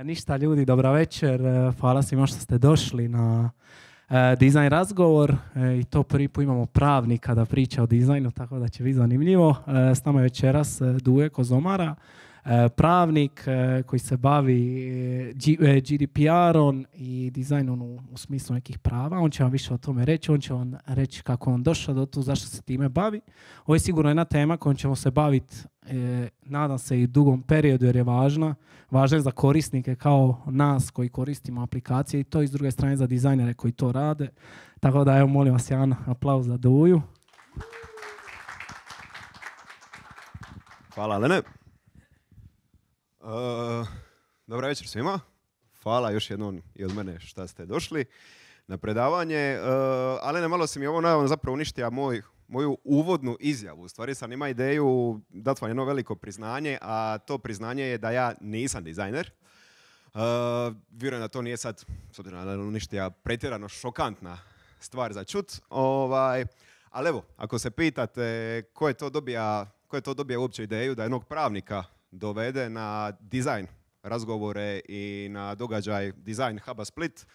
E, ništa ljudi, dobra večer. E, hvala svima što ste došli na e, dizajn razgovor i to prvi put imamo pravnika da priča o dizajnu, tako da će biti zanimljivo. s nama je večeras Duje Kozomara, Eh, pravnik eh, koji se bavi eh, GDPR-om i dizajnom u, smislu nekih prava. On će vam više o tome reći, on će vam reći kako on došao do tu, zašto se time bavi. Ovo je sigurno jedna tema kojom ćemo se baviti, nadam se, i u dugom periodu jer je važna. Važna je za korisnike kao nas koji koristimo aplikacije i to i s druge strane za dizajnere koji to rade. Tako da, evo, molim vas jedan aplauz za Duju. Hvala, Lene. Uh, Dobar večer svima. Hvala još jednom i od mene što ste došli na predavanje. Ali e, Alene, malo si mi ovo najavno zapravo uništija moju uvodnu izjavu. U stvari sam imao ideju dati vam jedno veliko priznanje, a to priznanje je da ja nisam dizajner. E, vjerujem da to nije sad, s obzirom na uništija, pretjerano šokantna stvar za čut. Ovaj, ali evo, ako se pitate ko je to dobija, ko je to dobija uopće ideju da jednog pravnika dovede na dizajn razgovore i na događaj dizajn Huba Split.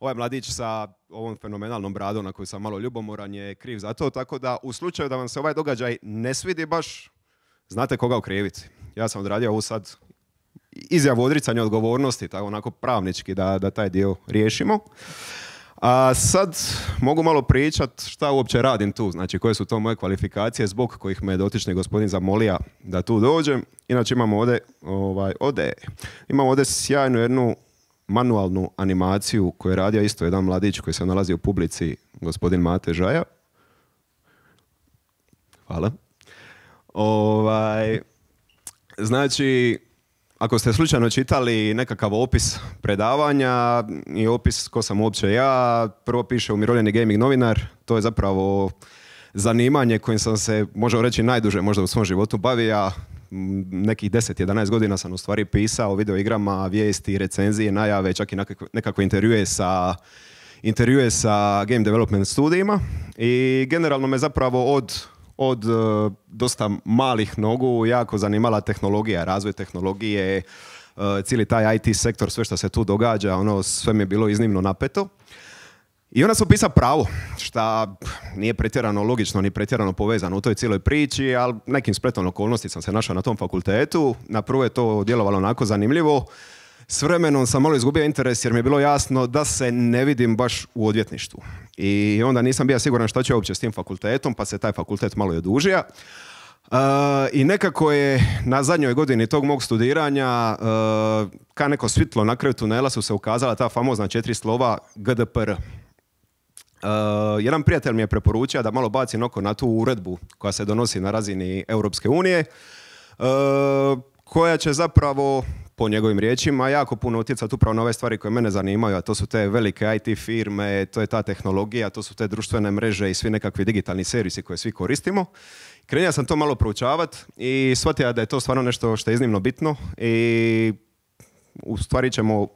Ovaj mladić sa ovom fenomenalnom bradom na koju sam malo ljubomoran je kriv za to, tako da u slučaju da vam se ovaj događaj ne svidi baš, znate koga okriviti. Ja sam odradio ovu sad izjavu odricanja odgovornosti, tako onako pravnički da, da taj dio riješimo. A sad mogu malo pričat šta uopće radim tu, znači koje su to moje kvalifikacije zbog kojih me je dotični gospodin zamolija da tu dođem. Inače imamo ovdje, ovaj, ovdje, imamo ovdje sjajnu jednu manualnu animaciju koju je radio isto jedan mladić koji se nalazi u publici, gospodin Mate Žaja. Hvala. Ovaj, znači, ako ste slučajno čitali nekakav opis predavanja i opis ko sam uopće ja, prvo piše umirovljeni gaming novinar, to je zapravo zanimanje kojim sam se, možemo reći, najduže možda u svom životu bavio. Nekih 10-11 godina sam u stvari pisao o videoigrama, vijesti, recenzije, najave, čak i nekakve intervjue sa intervjue sa game development studijima i generalno me zapravo od od e, dosta malih nogu jako zanimala tehnologija, razvoj tehnologije, e, cijeli taj IT sektor, sve što se tu događa, ono sve mi je bilo iznimno napeto. I onda sam pisao pravo, šta nije pretjerano logično ni pretjerano povezano u toj cijeloj priči, ali nekim spletom okolnosti sam se našao na tom fakultetu. Na prvo je to djelovalo onako zanimljivo. S vremenom sam malo izgubio interes jer mi je bilo jasno da se ne vidim baš u odvjetništvu. I onda nisam bio siguran što će uopće s tim fakultetom, pa se taj fakultet malo je odužija. E, I nekako je na zadnjoj godini tog mog studiranja e, ka neko svitlo na kraju tunela su se ukazala ta famozna četiri slova GDPR. E, jedan prijatelj mi je preporučio da malo bacim oko na tu uredbu koja se donosi na razini Europske unije, koja će zapravo po njegovim riječima, jako puno utjecati upravo na ove stvari koje mene zanimaju, a to su te velike IT firme, to je ta tehnologija, to su te društvene mreže i svi nekakvi digitalni servisi koje svi koristimo. Krenja sam to malo proučavat i shvatio da je to stvarno nešto što je iznimno bitno i u stvari ćemo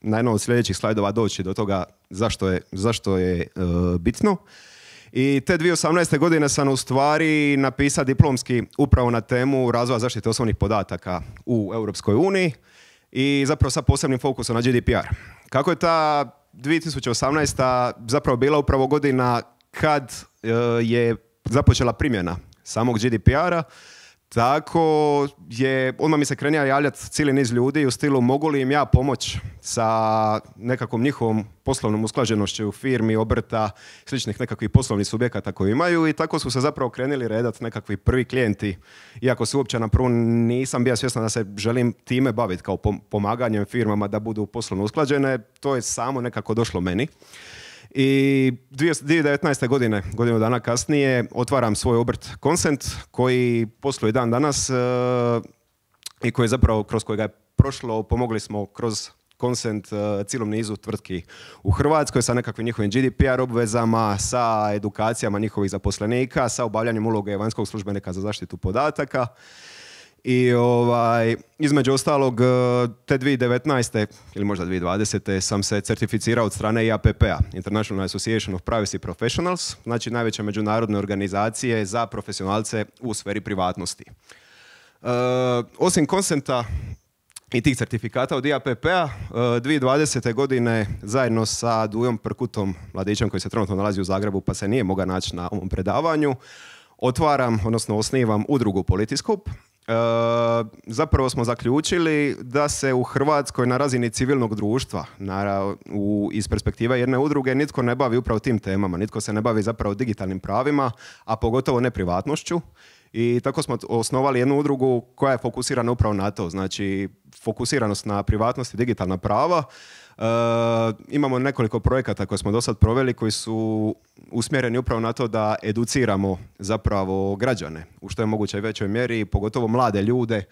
na jednom od sljedećih slajdova doći do toga zašto je, zašto je e, bitno. I te 2018. godine sam u stvari napisao diplomski upravo na temu razvoja zaštite osobnih podataka u Europskoj uniji i zapravo sa posebnim fokusom na GDPR. Kako je ta 2018. zapravo bila upravo godina kad e, je započela primjena samog GDPR-a, tako je, odmah mi se krenio javljati cijeli niz ljudi u stilu mogu li im ja pomoć sa nekakvom njihovom poslovnom usklađenošću u firmi, obrta, sličnih nekakvih poslovnih subjekata koji imaju i tako su se zapravo krenili redati nekakvi prvi klijenti. Iako se uopće na prvu nisam bio svjestan da se želim time baviti kao pomaganjem firmama da budu poslovno usklađene, to je samo nekako došlo meni. I 2019. godine, godinu dana kasnije, otvaram svoj obrt Consent koji posluje dan danas e, i koji je zapravo kroz kojega je prošlo, pomogli smo kroz Consent e, cijelom nizu tvrtki u Hrvatskoj sa nekakvim njihovim GDPR obvezama, sa edukacijama njihovih zaposlenika, sa obavljanjem uloge vanjskog službenika za zaštitu podataka i ovaj, između ostalog, eh, te 2019. ili možda 2020. sam se certificirao od strane IAPP-a, International Association of Privacy Professionals, znači najveće međunarodne organizacije za profesionalce u sferi privatnosti. Eh, osim konsenta i tih certifikata od IAPP-a, 2020. Eh, godine zajedno sa Dujom Prkutom, mladićem koji se trenutno nalazi u Zagrebu pa se nije mogao naći na ovom predavanju, otvaram, odnosno osnivam udrugu Politiskop, E, zapravo smo zaključili da se u Hrvatskoj na razini civilnog društva u, iz perspektive jedne udruge nitko ne bavi upravo tim temama, nitko se ne bavi zapravo digitalnim pravima, a pogotovo ne privatnošću. I tako smo osnovali jednu udrugu koja je fokusirana upravo na to, znači fokusiranost na privatnost i digitalna prava. E, imamo nekoliko projekata koje smo do sad proveli koji su usmjereni upravo na to da educiramo zapravo građane u što je moguće većoj mjeri, pogotovo mlade ljude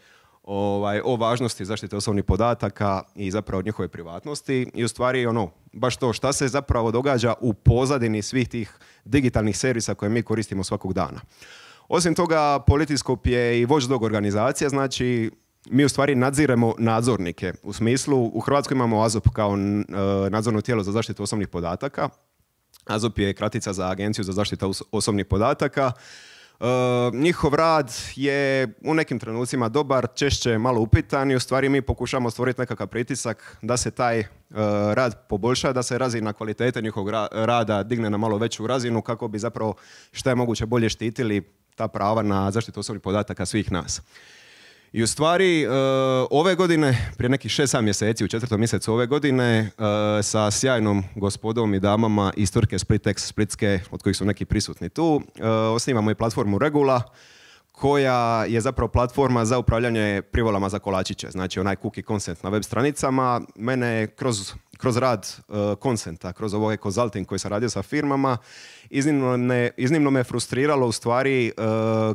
ovaj, o važnosti zaštite osobnih podataka i zapravo njihove privatnosti i u stvari ono, baš to šta se zapravo događa u pozadini svih tih digitalnih servisa koje mi koristimo svakog dana. Osim toga, Politiskop je i voć dog organizacija, znači mi u stvari nadziremo nadzornike. U smislu, u Hrvatskoj imamo AZOP kao e, nadzorno tijelo za zaštitu osobnih podataka. AZOP je kratica za Agenciju za zaštitu osobnih podataka. E, njihov rad je u nekim trenucima dobar, češće malo upitan i u stvari mi pokušamo stvoriti nekakav pritisak da se taj e, rad poboljša, da se razina kvalitete njihovog rada digne na malo veću razinu kako bi zapravo što je moguće bolje štitili ta prava na zaštitu osobnih podataka svih nas. I u stvari, e, ove godine, prije nekih 6 mjeseci, u četvrtom mjesecu ove godine, e, sa sjajnom gospodom i damama iz Turke Splitex Splitske, od kojih su neki prisutni tu, e, osnivamo i platformu Regula, koja je zapravo platforma za upravljanje privolama za kolačiće. Znači, onaj cookie consent na web stranicama. Mene kroz kroz rad konsenta, e, kroz ovaj konzulting koji sam radio sa firmama, iznimno, iznimno me frustriralo u stvari e,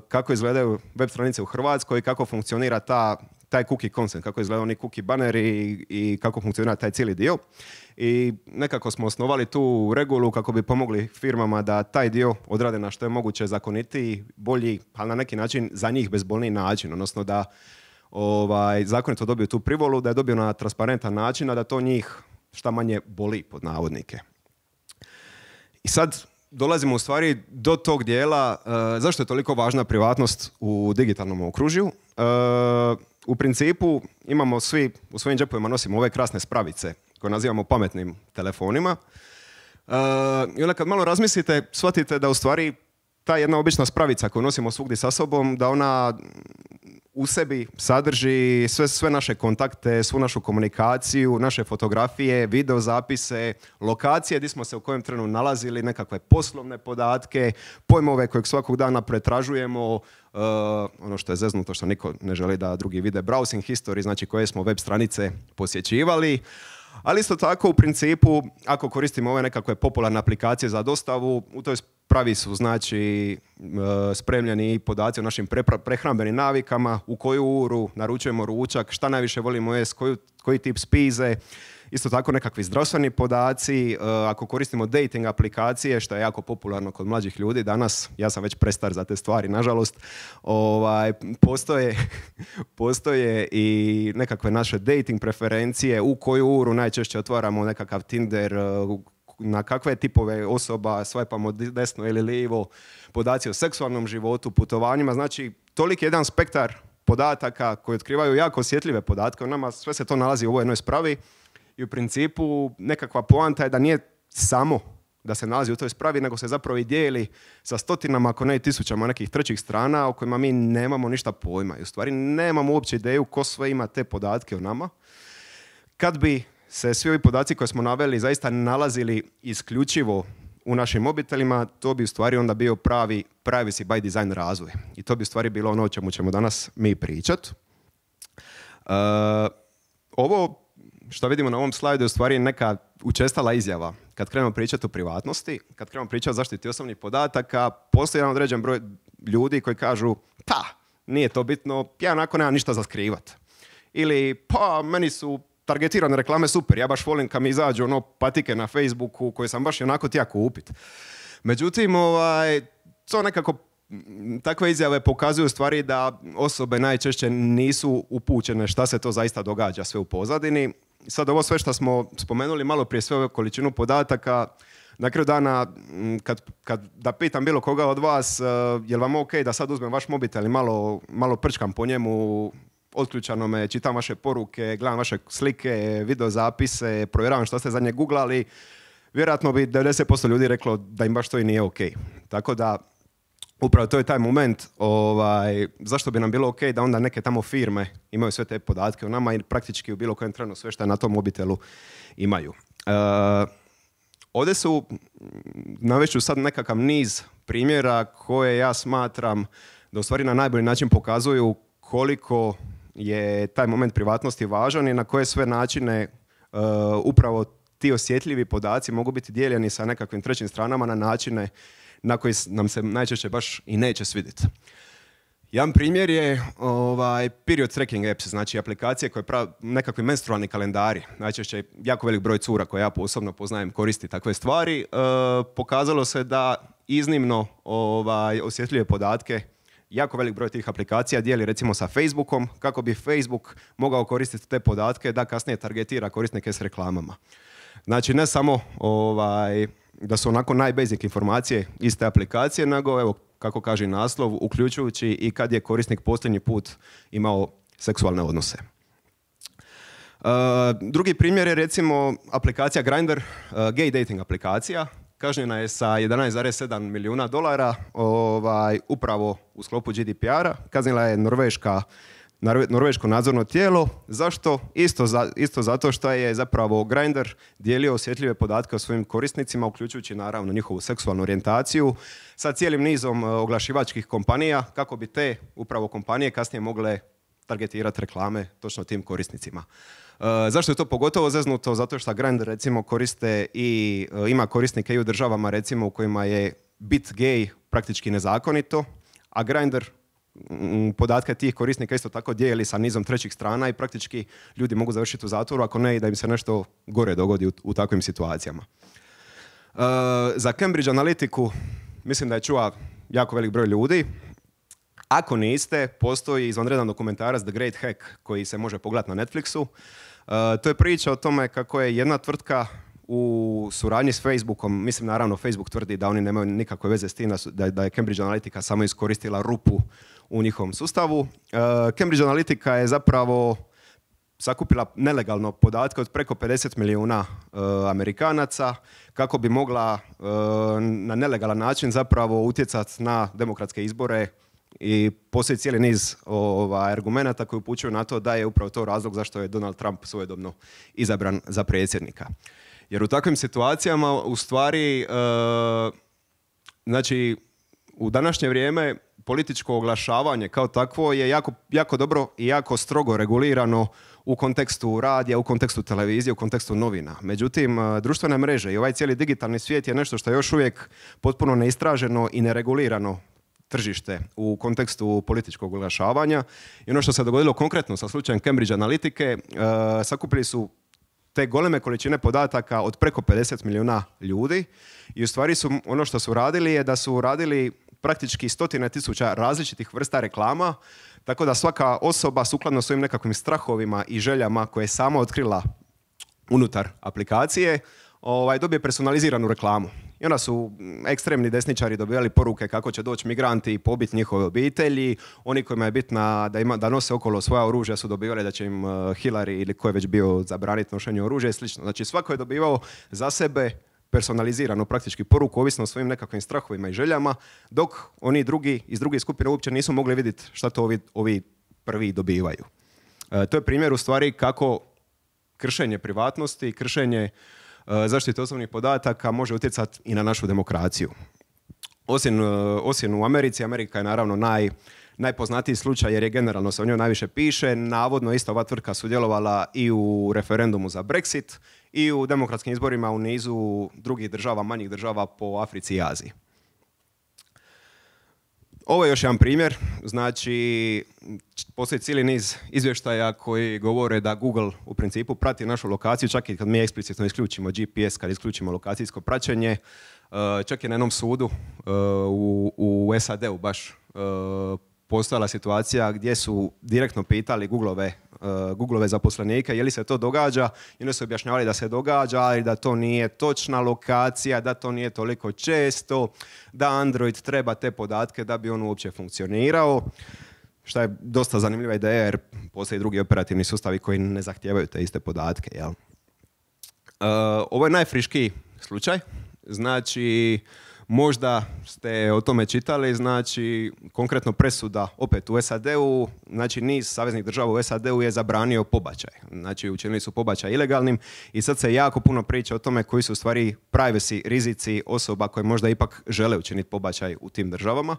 kako izgledaju web stranice u Hrvatskoj, kako funkcionira ta taj cookie consent, kako izgledaju oni cookie baneri i, kako funkcionira taj cijeli dio. I nekako smo osnovali tu regulu kako bi pomogli firmama da taj dio odrade na što je moguće zakoniti bolji, ali na neki način za njih bezbolniji način, odnosno da ovaj, zakonito dobiju tu privolu, da je dobio na transparentan način, a da to njih šta manje boli pod navodnike. I sad dolazimo u stvari do tog dijela e, zašto je toliko važna privatnost u digitalnom okružju. E, u principu imamo svi, u svojim džepovima nosimo ove krasne spravice koje nazivamo pametnim telefonima. E, I onda kad malo razmislite, shvatite da u stvari ta jedna obična spravica koju nosimo svugdje sa sobom, da ona u sebi sadrži sve, sve naše kontakte, svu našu komunikaciju, naše fotografije, videozapise, lokacije gdje smo se u kojem trenu nalazili, nekakve poslovne podatke, pojmove kojeg svakog dana pretražujemo, e, ono što je zeznuto što niko ne želi da drugi vide browsing history, znači koje smo web stranice posjećivali. Ali isto tako u principu ako koristimo ove nekakve popularne aplikacije za dostavu, u toj pravi su znači e, spremljeni podaci o našim prehrambenim navikama, u koju uru naručujemo ručak, šta najviše volimo jest, koji tip spize, Isto tako nekakvi zdravstveni podaci, e, ako koristimo dating aplikacije, što je jako popularno kod mlađih ljudi danas, ja sam već prestar za te stvari, nažalost, ovaj, postoje, postoje i nekakve naše dating preferencije u koju uru najčešće otvaramo nekakav Tinder, e, na kakve tipove osoba svajpamo desno ili lijevo, podaci o seksualnom životu, putovanjima, znači toliki jedan spektar podataka koji otkrivaju jako osjetljive podatke, o nama sve se to nalazi u ovoj jednoj spravi i u principu nekakva poanta je da nije samo da se nalazi u toj spravi, nego se zapravo i dijeli sa stotinama, ako ne i tisućama nekih trećih strana o kojima mi nemamo ništa pojma. I u stvari nemamo uopće ideju ko sve ima te podatke o nama. Kad bi se svi ovi podaci koje smo naveli zaista nalazili isključivo u našim obiteljima, to bi u stvari onda bio pravi privacy by design razvoj. I to bi u stvari bilo ono o čemu ćemo danas mi pričat. E, ovo što vidimo na ovom slajdu je u stvari neka učestala izjava. Kad krenemo pričati o privatnosti, kad krenemo pričati o zaštiti osobnih podataka, postoji jedan određen broj ljudi koji kažu pa, nije to bitno, ja onako nemam ništa za skrivat. Ili pa, meni su targetirane reklame super, ja baš volim kad mi izađu ono patike na Facebooku koje sam baš onako tija kupit. Međutim, ovaj, to nekako takve izjave pokazuju stvari da osobe najčešće nisu upućene šta se to zaista događa sve u pozadini sad ovo sve što smo spomenuli, malo prije sve ove količinu podataka, na kraju dana, kad, kad, da pitam bilo koga od vas, e, je li vam ok da sad uzmem vaš mobitel i malo, malo prčkam po njemu, otključano me, čitam vaše poruke, gledam vaše slike, videozapise, provjeravam što ste za nje googlali, vjerojatno bi 90% ljudi reklo da im baš to i nije ok. Tako da, upravo to je taj moment ovaj, zašto bi nam bilo ok da onda neke tamo firme imaju sve te podatke o nama i praktički u bilo kojem trenu sve što na tom mobitelu imaju. E, ovdje su, mm, naveću sad nekakav niz primjera koje ja smatram da u stvari na najbolji način pokazuju koliko je taj moment privatnosti važan i na koje sve načine e, upravo ti osjetljivi podaci mogu biti dijeljeni sa nekakvim trećim stranama na načine na koji nam se najčešće baš i neće svidjeti. Jedan primjer je ovaj, period tracking apps, znači aplikacije koje prav, nekakvi menstrualni kalendari. Najčešće jako velik broj cura koje ja osobno poznajem koristi takve stvari. E, pokazalo se da iznimno ovaj, osjetljive podatke jako velik broj tih aplikacija dijeli recimo sa Facebookom kako bi Facebook mogao koristiti te podatke da kasnije targetira korisnike s reklamama. Znači ne samo ovaj, da su onako najbasic informacije iz te aplikacije, nego evo, kako kaže naslov, uključujući i kad je korisnik posljednji put imao seksualne odnose. E, drugi primjer je recimo aplikacija Grindr, e, gay dating aplikacija. Kažnjena je sa 11,7 milijuna dolara ovaj, upravo u sklopu GDPR-a. Kaznila je norveška norveško nadzorno tijelo. Zašto? Isto, za, isto zato što je zapravo Grindr dijelio osjetljive podatke o svojim korisnicima, uključujući naravno njihovu seksualnu orijentaciju, sa cijelim nizom e, oglašivačkih kompanija, kako bi te upravo kompanije kasnije mogle targetirati reklame točno tim korisnicima. E, zašto je to pogotovo zeznuto? Zato što Grindr recimo koriste i e, ima korisnike i u državama recimo u kojima je bit gay praktički nezakonito, a Grindr podatke tih korisnika isto tako dijeli sa nizom trećih strana i praktički ljudi mogu završiti u zatvoru ako ne i da im se nešto gore dogodi u, takvim situacijama. E, za Cambridge analitiku mislim da je čuva jako velik broj ljudi. Ako niste, postoji izvanredan dokumentarac The Great Hack koji se može pogledati na Netflixu. E, to je priča o tome kako je jedna tvrtka u suradnji s Facebookom, mislim naravno Facebook tvrdi da oni nemaju nikakve veze s tim da, da je Cambridge Analytica samo iskoristila rupu u njihovom sustavu. E, Cambridge Analytica je zapravo sakupila nelegalno podatke od preko 50 milijuna e, Amerikanaca kako bi mogla e, na nelegalan način zapravo utjecati na demokratske izbore i postoji cijeli niz argumenta argumenata koji upućuju na to da je upravo to razlog zašto je Donald Trump svojedobno izabran za predsjednika. Jer u takvim situacijama u stvari, znači u današnje vrijeme političko oglašavanje kao takvo je jako, jako dobro i jako strogo regulirano u kontekstu radija, u kontekstu televizije, u kontekstu novina. Međutim, e, društvene mreže i ovaj cijeli digitalni svijet je nešto što je još uvijek potpuno neistraženo i neregulirano tržište u kontekstu političkog oglašavanja. I ono što se dogodilo konkretno sa slučajem Cambridge Analitike, e, sakupili su te goleme količine podataka od preko 50 milijuna ljudi i u stvari su ono što su radili je da su radili praktički stotine tisuća različitih vrsta reklama, tako da svaka osoba sukladno svojim nekakvim strahovima i željama koje je sama otkrila unutar aplikacije, ovaj, dobije personaliziranu reklamu. I onda su mm, ekstremni desničari dobivali poruke kako će doći migranti i pobiti njihove obitelji. Oni kojima je bitna da, ima, da nose okolo svoja oružja su dobivali da će im eh, Hillary ili ko je već bio zabraniti nošenje oružja i slično. Znači svako je dobivao za sebe personalizirano, praktički poruku, ovisno o svojim nekakvim strahovima i željama, dok oni drugi iz druge skupine uopće nisu mogli vidjeti šta to ovi, ovi prvi dobivaju. E, to je primjer u stvari kako kršenje privatnosti, kršenje e, zaštite osobnih podataka može utjecati i na našu demokraciju. Osim, e, osim u Americi, Amerika je naravno naj, najpoznatiji slučaj jer je generalno se o njoj najviše piše. Navodno ista ova tvrtka sudjelovala i u referendumu za Brexit i u demokratskim izborima u nizu drugih država, manjih država po Africi i Aziji. Ovo je još jedan primjer, znači postoji cijeli niz izvještaja koji govore da Google u principu prati našu lokaciju, čak i kad mi eksplicitno isključimo GPS, kad isključimo lokacijsko praćenje, eh, čak i na jednom sudu eh, u, SAD-u baš eh, postojala situacija gdje su direktno pitali Googleve zaposlenika eh, zaposlenike je li se to događa i oni su objašnjavali da se događa i da to nije točna lokacija, da to nije toliko često, da Android treba te podatke da bi on uopće funkcionirao. Šta je dosta zanimljiva ideja jer postoje drugi operativni sustavi koji ne zahtijevaju te iste podatke. Jel? Eh, ovo je najfriški slučaj. Znači, Možda ste o tome čitali, znači konkretno presuda opet u SAD-u, znači niz saveznih država u SAD-u je zabranio pobačaj. Znači učinili su pobačaj ilegalnim i sad se jako puno priča o tome koji su u stvari privacy rizici osoba koje možda ipak žele učiniti pobačaj u tim državama.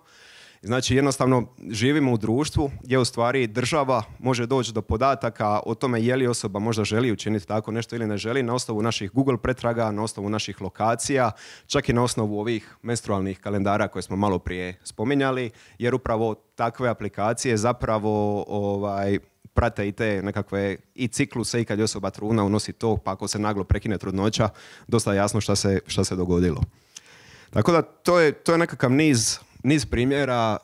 Znači jednostavno živimo u društvu gdje u stvari država može doći do podataka o tome je li osoba možda želi učiniti tako nešto ili ne želi na osnovu naših Google pretraga, na osnovu naših lokacija, čak i na osnovu ovih menstrualnih kalendara koje smo malo prije spominjali, jer upravo takve aplikacije zapravo ovaj, prate i te nekakve i cikluse i kad je osoba truna unosi to, pa ako se naglo prekine trudnoća, dosta jasno šta se, šta se dogodilo. Tako da to je, to je nekakav niz niz primjera e,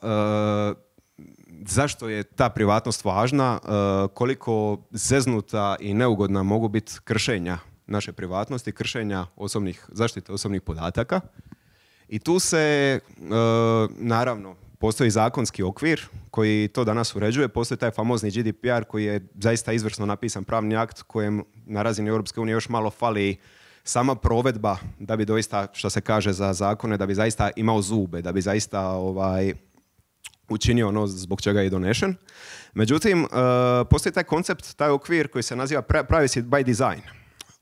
zašto je ta privatnost važna, e, koliko zeznuta i neugodna mogu biti kršenja naše privatnosti, kršenja osobnih, zaštite osobnih podataka. I tu se, e, naravno, postoji zakonski okvir koji to danas uređuje, postoji taj famozni GDPR koji je zaista izvrsno napisan pravni akt kojem na razini Europske unije još malo fali sama provedba da bi doista, što se kaže za zakone, da bi zaista imao zube, da bi zaista ovaj, učinio ono zbog čega je donesen. Međutim, e, postoji taj koncept, taj okvir koji se naziva privacy by design.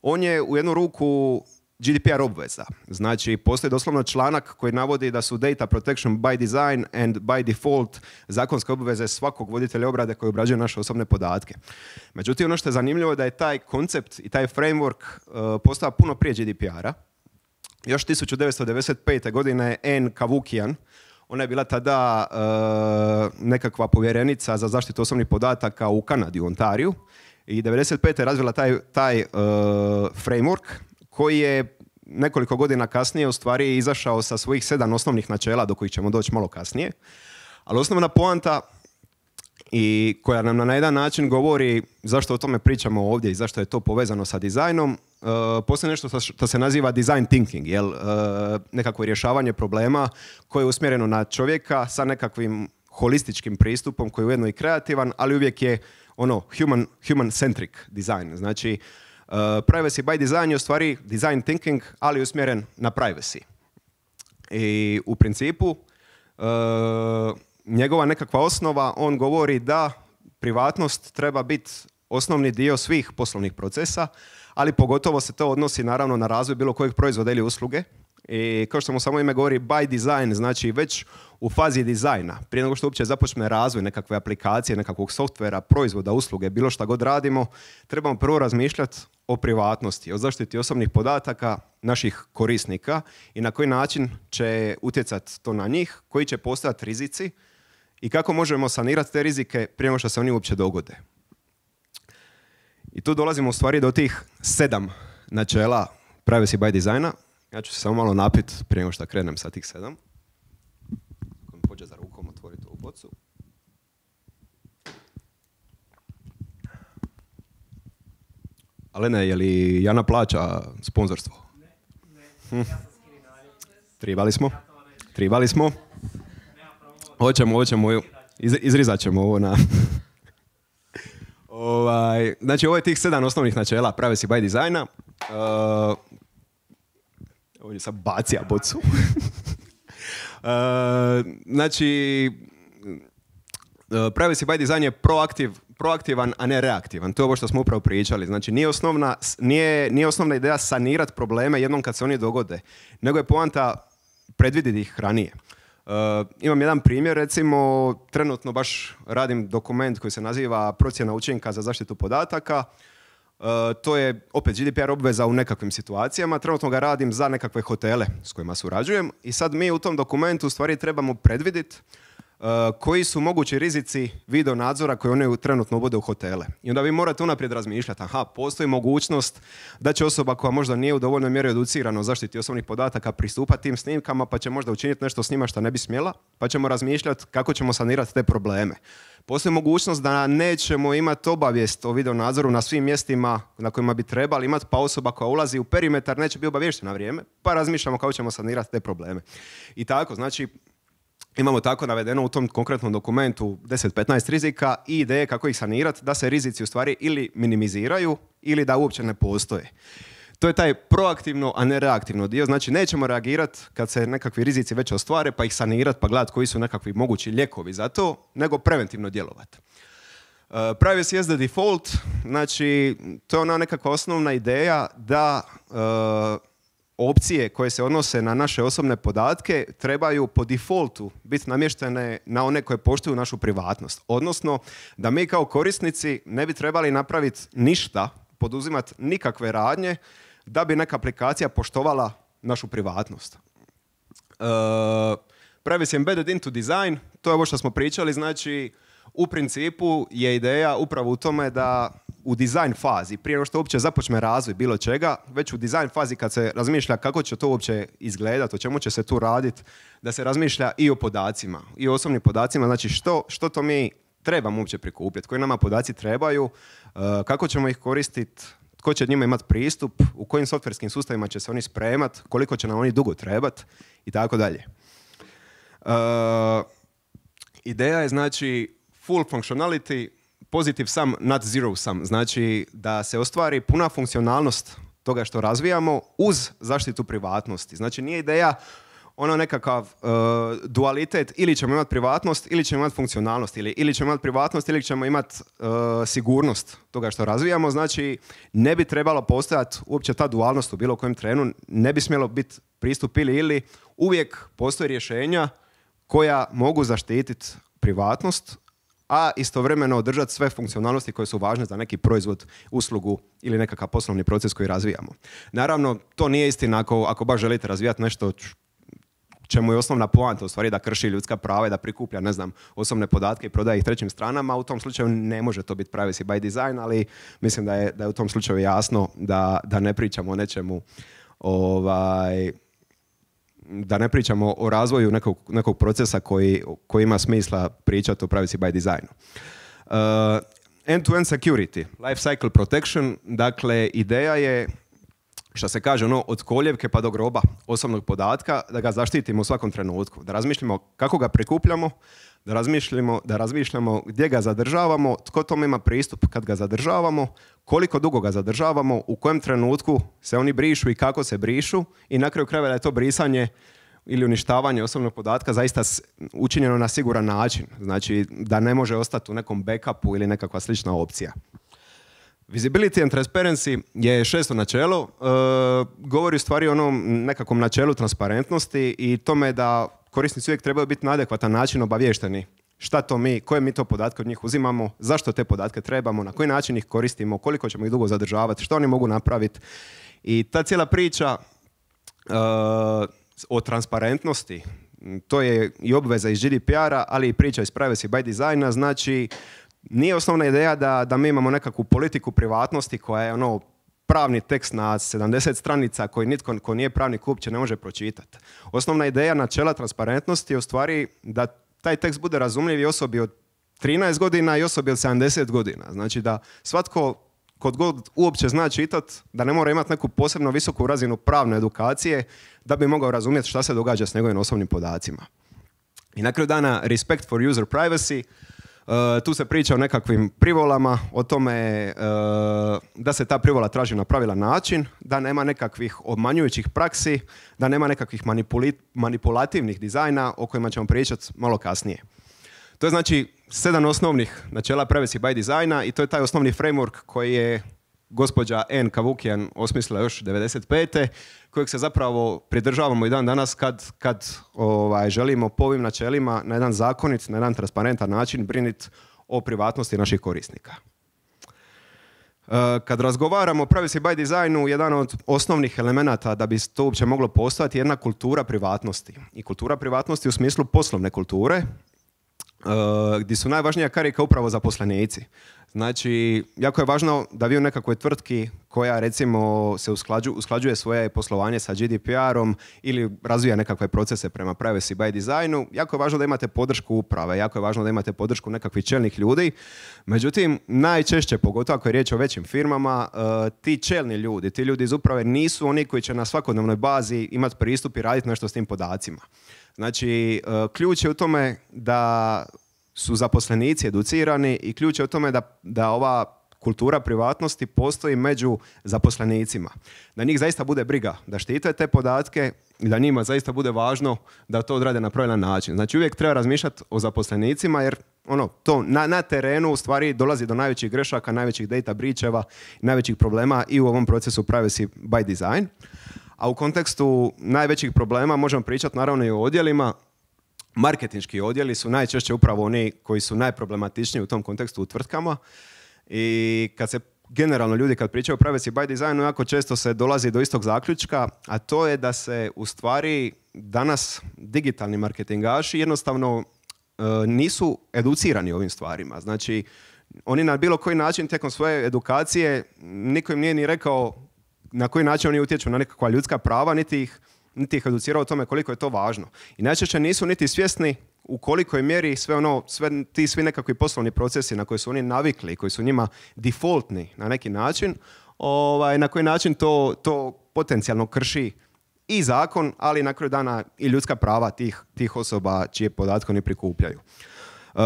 On je u jednu ruku GDPR obveza. Znači, postoji doslovno članak koji navodi da su data protection by design and by default zakonske obveze svakog voditelja obrade koji obrađuje naše osobne podatke. Međutim, ono što je zanimljivo je da je taj koncept i taj framework e, postao puno prije GDPR-a. Još 1995. godine Anne Kavukian, ona je bila tada e, nekakva povjerenica za zaštitu osobnih podataka u Kanadi, u Ontariju, i 1995. je razvila taj, taj e, framework koji je nekoliko godina kasnije u stvari izašao sa svojih sedam osnovnih načela do kojih ćemo doći malo kasnije. Ali osnovna poanta i koja nam na jedan način govori zašto o tome pričamo ovdje i zašto je to povezano sa dizajnom, e, nešto što se naziva design thinking, jel, e, nekakvo rješavanje problema koje je usmjereno na čovjeka sa nekakvim holističkim pristupom koji je ujedno i kreativan, ali uvijek je ono human, human centric design. Znači, Uh, privacy by design je u stvari design thinking, ali usmjeren na privacy. I u principu, uh, njegova nekakva osnova, on govori da privatnost treba biti osnovni dio svih poslovnih procesa, ali pogotovo se to odnosi naravno na razvoj bilo kojeg proizvoda ili usluge. I kao što mu samo ime govori, by design, znači već u fazi dizajna, prije nego što uopće započne razvoj nekakve aplikacije, nekakvog softvera, proizvoda, usluge, bilo šta god radimo, trebamo prvo razmišljati o privatnosti, o zaštiti osobnih podataka naših korisnika i na koji način će utjecati to na njih, koji će postojati rizici i kako možemo sanirati te rizike prije nego što se oni uopće dogode. I tu dolazimo u stvari do tih sedam načela privacy by designa, ja ću se samo malo napit prije nego što krenem sa tih sedam. Ako mi pođe za rukom otvoriti ovu bocu. Alene, je li Jana plaća sponzorstvo? Ne, ne. Hm. Tribali smo. Tribali smo. Hoćemo, hoćemo. Izrizat ćemo ovo na... ovaj, znači, ovo je tih sedam osnovnih načela prave si by dizajna. E, Ovdje sam bacija bocu. E, znači, e, privacy by design je proaktiv, proaktivan, a ne reaktivan. To je ovo što smo upravo pričali. Znači, nije osnovna, nije, nije osnovna ideja sanirati probleme jednom kad se oni dogode, nego je poanta predvidjeti ih ranije. Uh, imam jedan primjer, recimo, trenutno baš radim dokument koji se naziva procjena učinka za zaštitu podataka. E, to je opet GDPR obveza u nekakvim situacijama. Trenutno ga radim za nekakve hotele s kojima surađujem i sad mi u tom dokumentu u stvari trebamo predvidjeti Eh, koji su mogući rizici video nadzora koji oni trenutno uvode u hotele. I onda vi morate unaprijed razmišljati, aha, postoji mogućnost da će osoba koja možda nije u dovoljnoj mjeri educirana o zaštiti osobnih podataka pristupati tim snimkama pa će možda učiniti nešto s njima što ne bi smjela, pa ćemo razmišljati kako ćemo sanirati te probleme. Postoji mogućnost da nećemo imati obavijest o video nadzoru na svim mjestima na kojima bi trebali imati, pa osoba koja ulazi u perimetar neće biti obaviještena na vrijeme, pa razmišljamo kako ćemo sanirati te probleme. I tako, znači, Imamo tako navedeno u tom konkretnom dokumentu 10-15 rizika i ideje kako ih sanirati da se rizici u stvari ili minimiziraju ili da uopće ne postoje. To je taj proaktivno, a ne reaktivno dio. Znači, nećemo reagirati kad se nekakvi rizici već ostvare, pa ih sanirati, pa gledati koji su nekakvi mogući lijekovi za to, nego preventivno djelovati. E, pravio privacy as the default, znači, to je ona nekakva osnovna ideja da e, opcije koje se odnose na naše osobne podatke trebaju po defaultu biti namještene na one koje poštuju našu privatnost. Odnosno, da mi kao korisnici ne bi trebali napraviti ništa, poduzimati nikakve radnje da bi neka aplikacija poštovala našu privatnost. pravi e, privacy embedded into design, to je ovo što smo pričali, znači u principu je ideja upravo u tome da u dizajn fazi, prije nego što uopće započne razvoj bilo čega, već u dizajn fazi kad se razmišlja kako će to uopće izgledati, o čemu će se tu raditi, da se razmišlja i o podacima, i o osobnim podacima, znači što, što to mi trebamo uopće prikupljati, koji nama podaci trebaju, e, kako ćemo ih koristiti, tko će njima imati pristup, u kojim softverskim sustavima će se oni spremat, koliko će nam oni dugo trebati i tako dalje. E, ideja je znači full functionality, pozitiv sam not zero sam. Znači da se ostvari puna funkcionalnost toga što razvijamo uz zaštitu privatnosti. Znači nije ideja ono nekakav uh, dualitet ili ćemo imati privatnost ili ćemo imati funkcionalnost ili, ili ćemo imati privatnost ili ćemo imati e, sigurnost toga što razvijamo. Znači ne bi trebalo postojati uopće ta dualnost u bilo kojem trenu, ne bi smjelo biti pristup ili ili. Uvijek postoje rješenja koja mogu zaštititi privatnost, a istovremeno održati sve funkcionalnosti koje su važne za neki proizvod, uslugu ili nekakav poslovni proces koji razvijamo. Naravno, to nije istina ako, ako baš želite razvijati nešto čemu je osnovna poanta u stvari da krši ljudska prava i da prikuplja, ne znam, osobne podatke i prodaje ih trećim stranama, u tom slučaju ne može to biti privacy by design, ali mislim da je, da u tom slučaju jasno da, da ne pričamo o nečemu ovaj, da ne pričamo o razvoju nekog, nekog procesa koji, ima smisla pričati o privacy by designu. Uh, end-to-end security, life cycle protection, dakle ideja je što se kaže ono od koljevke pa do groba osobnog podatka, da ga zaštitimo u svakom trenutku, da razmišljamo kako ga prikupljamo, da razmišljamo, da razmišljamo gdje ga zadržavamo, tko tome ima pristup kad ga zadržavamo, koliko dugo ga zadržavamo, u kojem trenutku se oni brišu i kako se brišu i na kraju krajeva da je to brisanje ili uništavanje osobnog podatka zaista učinjeno na siguran način. Znači da ne može ostati u nekom backupu ili nekakva slična opcija. Visibility and transparency je šesto načelo, e, govori u stvari o onom nekakvom načelu transparentnosti i tome da korisnici uvijek trebaju biti na adekvatan način obavješteni šta to mi, koje mi to podatke od njih uzimamo, zašto te podatke trebamo, na koji način ih koristimo, koliko ćemo ih dugo zadržavati, što oni mogu napraviti. I ta cijela priča e, o transparentnosti, to je i obveza iz GDPR-a, ali i priča iz privacy by designa, znači nije osnovna ideja da, da mi imamo nekakvu politiku privatnosti koja je ono pravni tekst na 70 stranica koji nitko ko nije pravnik uopće ne može pročitati. Osnovna ideja načela transparentnosti je u stvari da taj tekst bude razumljiv i osobi od 13 godina i osobi od 70 godina. Znači da svatko kod god uopće zna čitat, da ne mora imati neku posebno visoku razinu pravne edukacije da bi mogao razumjeti šta se događa s njegovim osobnim podacima. I na kraju dana, respect for user privacy, E, tu se priča o nekakvim privolama, o tome e, da se ta privola traži na pravilan način, da nema nekakvih obmanjujućih praksi, da nema nekakvih manipulativnih dizajna o kojima ćemo pričati malo kasnije. To je znači sedam osnovnih načela privacy by designa i to je taj osnovni framework koji je gospođa N. Kavukijan osmislila još 95. kojeg se zapravo pridržavamo i dan danas kad, kad ovaj, želimo po ovim načelima na jedan zakonit, na jedan transparentan način briniti o privatnosti naših korisnika. E, kad razgovaramo o privacy by designu, jedan od osnovnih elemenata da bi to uopće moglo postojati je jedna kultura privatnosti. I kultura privatnosti u smislu poslovne kulture, e, gdje su najvažnija karika upravo zaposlenici. Znači, jako je važno da vi u nekakvoj tvrtki koja recimo se usklađuje svoje poslovanje sa GDPR-om ili razvija nekakve procese prema privacy by designu, jako je važno da imate podršku uprave, jako je važno da imate podršku nekakvih čelnih ljudi. Međutim, najčešće, pogotovo ako je riječ o većim firmama, e, ti čelni ljudi, ti ljudi iz uprave nisu oni koji će na svakodnevnoj bazi imati pristup i raditi nešto s tim podacima. Znači, e, ključ je u tome da su zaposlenici educirani i ključ je u tome da, da ova kultura privatnosti postoji među zaposlenicima. Da njih zaista bude briga, da štite te podatke i da njima zaista bude važno da to odrade na pravilan način. Znači uvijek treba razmišljati o zaposlenicima jer ono, to na, terenu u stvari dolazi do najvećih grešaka, najvećih data bričeva, najvećih problema i u ovom procesu privacy by design. A u kontekstu najvećih problema možemo pričati naravno i o odjelima marketinški odjeli su najčešće upravo oni koji su najproblematičniji u tom kontekstu u tvrtkama i kad se generalno ljudi kad pričaju o privacy by designu jako često se dolazi do istog zaključka, a to je da se u stvari danas digitalni marketingaši jednostavno e, nisu educirani ovim stvarima. Znači, oni na bilo koji način tijekom svoje edukacije niko im nije ni rekao na koji način oni utječu na nekakva ljudska prava, niti ih niti ih educirao o tome koliko je to važno. I najčešće nisu niti svjesni u kolikoj mjeri sve ono, sve, ti svi nekakvi poslovni procesi na koje su oni navikli, koji su njima defaultni na neki način, ovaj, na koji način to, to potencijalno krši i zakon, ali na kraju dana i ljudska prava tih, tih osoba čije podatke oni prikupljaju. Uh,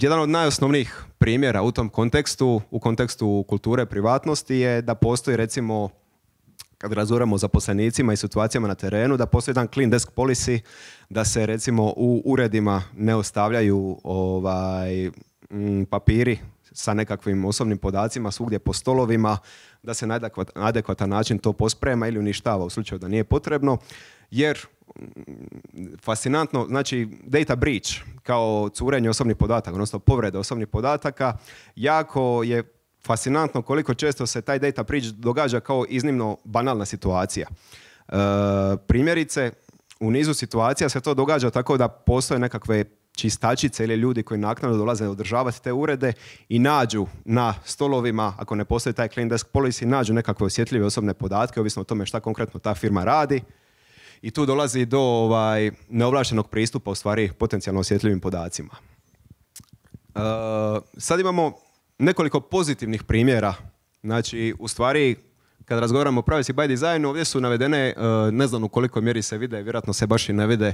jedan od najosnovnijih primjera u tom kontekstu, u kontekstu kulture privatnosti je da postoji recimo kad razgovaramo o zaposlenicima i situacijama na terenu, da postoji jedan clean desk policy, da se recimo u uredima ne ostavljaju ovaj, papiri sa nekakvim osobnim podacima svugdje po stolovima, da se na adekvatan način to posprema ili uništava u slučaju da nije potrebno, jer fascinantno, znači data breach kao curenje osobnih podataka, odnosno povrede osobnih podataka, jako je fascinantno koliko često se taj data bridge događa kao iznimno banalna situacija. E, primjerice, u nizu situacija se to događa tako da postoje nekakve čistačice ili ljudi koji naknadno dolaze održavati te urede i nađu na stolovima, ako ne postoji taj clean desk policy, nađu nekakve osjetljive osobne podatke, ovisno o tome šta konkretno ta firma radi. I tu dolazi do ovaj, neovlaštenog pristupa u stvari potencijalno osjetljivim podacima. E, sad imamo nekoliko pozitivnih primjera. Znači, u stvari, kad razgovaramo o privacy by designu, ovdje su navedene, e, ne znam u koliko mjeri se vide, vjerojatno se baš i ne vide,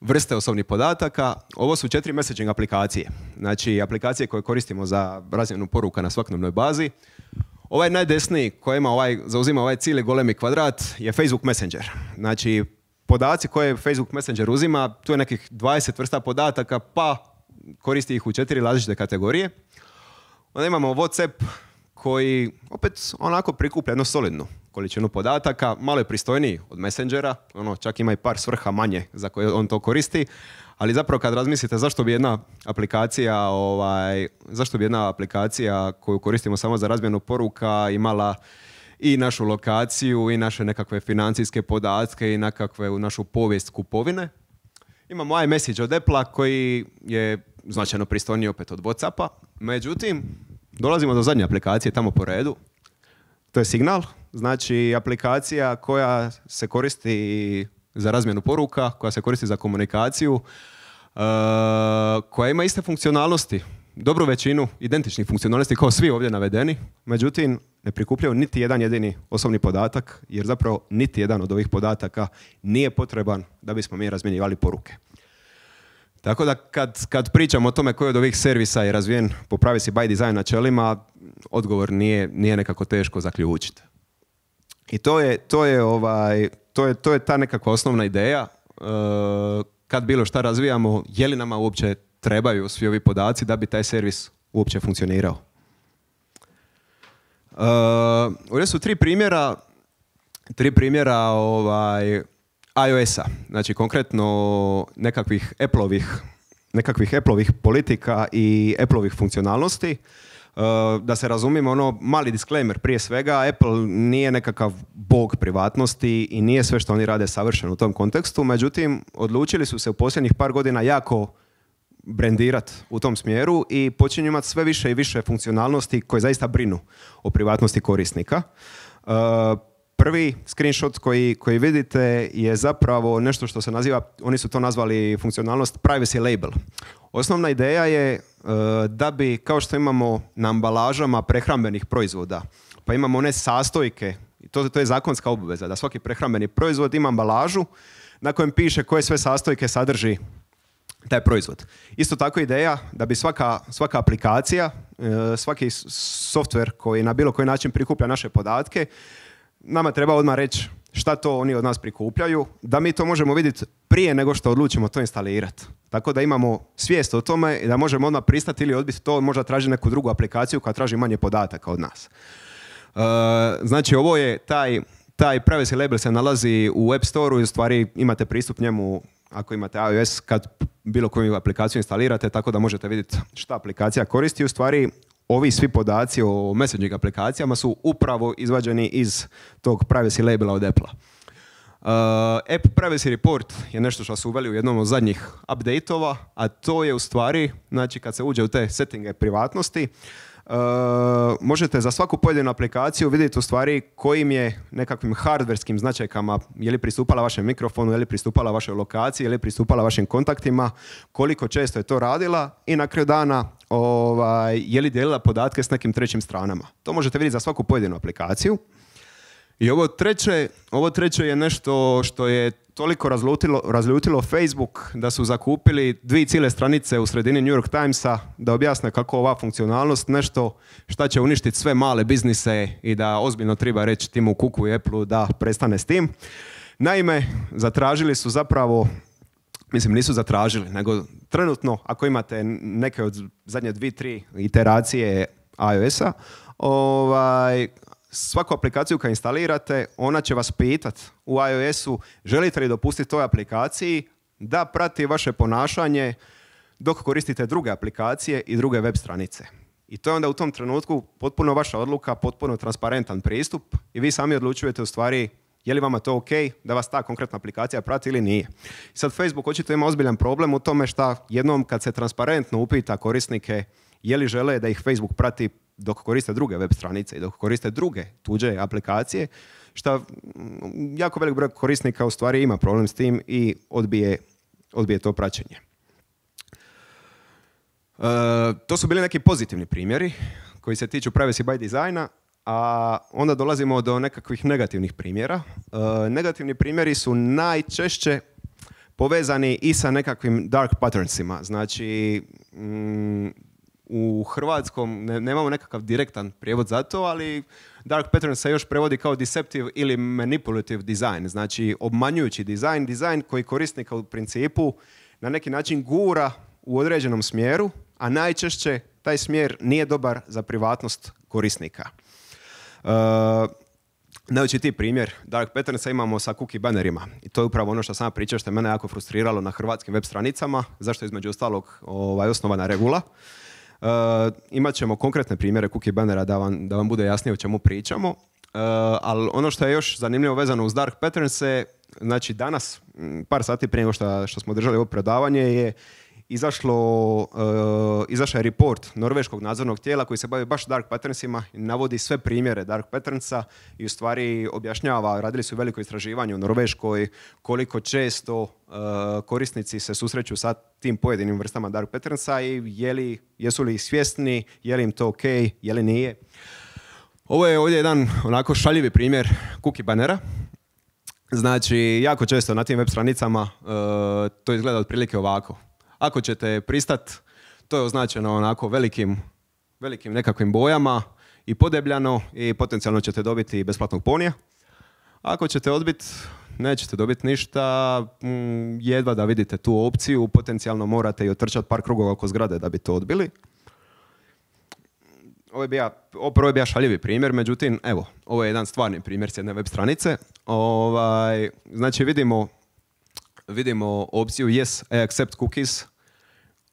vrste osobnih podataka. Ovo su četiri messaging aplikacije. Znači, aplikacije koje koristimo za razmjenu poruka na svakodnevnoj bazi. Ovaj najdesniji koji ima ovaj, zauzima ovaj cijeli golemi kvadrat je Facebook Messenger. Znači, podaci koje Facebook Messenger uzima, tu je nekih 20 vrsta podataka, pa koristi ih u četiri različite kategorije. Onda imamo Whatsapp koji opet onako prikuplja jednu solidnu količinu podataka, malo je pristojniji od Messengera, ono, čak ima i par svrha manje za koje on to koristi, ali zapravo kad razmislite zašto bi jedna aplikacija, ovaj, zašto bi jedna aplikacija koju koristimo samo za razmjenu poruka imala i našu lokaciju i naše nekakve financijske podatke i nekakve u našu povijest kupovine. Imamo iMessage od Apple-a koji je značajno pristojniji opet od Whatsappa. Međutim, Dolazimo do zadnje aplikacije tamo po redu. To je signal, znači aplikacija koja se koristi za razmjenu poruka, koja se koristi za komunikaciju, e, koja ima iste funkcionalnosti, dobru većinu identičnih funkcionalnosti kao svi ovdje navedeni, međutim ne prikupljaju niti jedan jedini osobni podatak, jer zapravo niti jedan od ovih podataka nije potreban da bismo mi razmjenjivali poruke. Tako da kad, kad pričamo o tome koji od ovih servisa je razvijen po si by design čelima, odgovor nije, nije nekako teško zaključiti. I to je, to je, ovaj, to je, to je ta nekakva osnovna ideja eh, kad bilo šta razvijamo, je li nama uopće trebaju svi ovi podaci da bi taj servis uopće funkcionirao. Eh, ovdje su tri primjera, tri primjera ovaj, iOS-a, znači konkretno nekakvih Apple-ovih nekakvih apple politika i Apple-ovih funkcionalnosti. E, da se razumijemo, ono, mali disclaimer, prije svega, Apple nije nekakav bog privatnosti i nije sve što oni rade savršeno u tom kontekstu, međutim, odlučili su se u posljednjih par godina jako brendirati u tom smjeru i počinju imati sve više i više funkcionalnosti koje zaista brinu o privatnosti korisnika. E, Prvi screenshot koji, koji vidite je zapravo nešto što se naziva, oni su to nazvali funkcionalnost privacy label. Osnovna ideja je e, da bi, kao što imamo na ambalažama prehrambenih proizvoda, pa imamo one sastojke, to, to je zakonska obveza, da svaki prehrambeni proizvod ima ambalažu na kojem piše koje sve sastojke sadrži taj proizvod. Isto tako ideja da bi svaka, svaka aplikacija, e, svaki softver koji na bilo koji način prikuplja naše podatke, nama treba odmah reći šta to oni od nas prikupljaju, da mi to možemo vidjeti prije nego što odlučimo to instalirati. Tako da imamo svijest o tome i da možemo odmah pristati ili odbiti to, možda traži neku drugu aplikaciju koja traži manje podataka od nas. E, znači, ovo je taj, taj privacy label se nalazi u web store i u stvari imate pristup njemu ako imate iOS kad bilo koju aplikaciju instalirate, tako da možete vidjeti šta aplikacija koristi. U stvari, ovi svi podaci o messaging aplikacijama su upravo izvađeni iz tog privacy labela od Apple-a. Uh, App Privacy Report je nešto što su uveli u jednom od zadnjih update-ova, a to je u stvari, znači kad se uđe u te settinge privatnosti, uh, možete za svaku pojedinu aplikaciju vidjeti u stvari kojim je nekakvim hardverskim značajkama, je li pristupala vašem mikrofonu, je li pristupala vašoj lokaciji, je li pristupala vašim kontaktima, koliko često je to radila i na kraju dana ovaj, je li dijelila podatke s nekim trećim stranama. To možete vidjeti za svaku pojedinu aplikaciju. I ovo treće, ovo treće je nešto što je toliko razlutilo, razlutilo Facebook da su zakupili dvije cijele stranice u sredini New York Timesa da objasne kako ova funkcionalnost nešto šta će uništiti sve male biznise i da ozbiljno treba reći timu Kuku i Apple da prestane s tim. Naime, zatražili su zapravo mislim nisu zatražili, nego trenutno ako imate neke od zadnje dvi, tri iteracije iOS-a, ovaj, svaku aplikaciju kad instalirate, ona će vas pitati u iOS-u želite li dopustiti toj aplikaciji da prati vaše ponašanje dok koristite druge aplikacije i druge web stranice. I to je onda u tom trenutku potpuno vaša odluka, potpuno transparentan pristup i vi sami odlučujete u stvari je li vama to ok da vas ta konkretna aplikacija prati ili nije? Sad Facebook očito ima ozbiljan problem u tome šta jednom kad se transparentno upita korisnike je li žele da ih Facebook prati dok koriste druge web stranice i dok koriste druge tuđe aplikacije, što jako velik broj korisnika u stvari ima problem s tim i odbije, odbije to praćenje. E, to su bili neki pozitivni primjeri koji se tiču privacy by designa a onda dolazimo do nekakvih negativnih primjera. E, negativni primjeri su najčešće povezani i sa nekakvim dark patternsima. Znači, mm, u hrvatskom nemamo nekakav direktan prijevod za to, ali dark pattern se još prevodi kao deceptive ili manipulative design. Znači, obmanjujući dizajn, dizajn koji korisnika u principu na neki način gura u određenom smjeru, a najčešće taj smjer nije dobar za privatnost korisnika. Uh, ti primjer Dark Patternsa imamo sa cookie bannerima i to je upravo ono što sam pričao što je mene jako frustriralo na hrvatskim web stranicama, zašto je između ostalog ovaj, osnovana regula. Uh, imat ćemo konkretne primjere cookie bannera da vam, bude jasnije o čemu pričamo, uh, ali ono što je još zanimljivo vezano uz Dark Patterns je, znači danas, par sati prije nego što, što smo držali ovo predavanje je izašlo, uh, izašao je report norveškog nadzornog tijela koji se bavi baš dark patternsima i navodi sve primjere dark patternsa i u stvari objašnjava, radili su veliko istraživanje u Norveškoj koliko često e, korisnici se susreću sa tim pojedinim vrstama dark patternsa i je jesu li svjesni, je li im to ok, je li nije. Ovo je ovdje jedan onako šaljivi primjer cookie banera. Znači, jako često na tim web stranicama e, to izgleda otprilike ovako ako ćete pristat, to je označeno onako velikim, velikim nekakvim bojama i podebljano i potencijalno ćete dobiti besplatnog ponija. Ako ćete odbit nećete dobiti ništa, mm, jedva da vidite tu opciju, potencijalno morate i otrčati par krugova oko zgrade da bi to odbili. Ovo je bija, opravo je šaljivi primjer, međutim, evo, ovo je jedan stvarni primjer s jedne web stranice. Ovaj, znači vidimo vidimo opciju Yes, I accept cookies.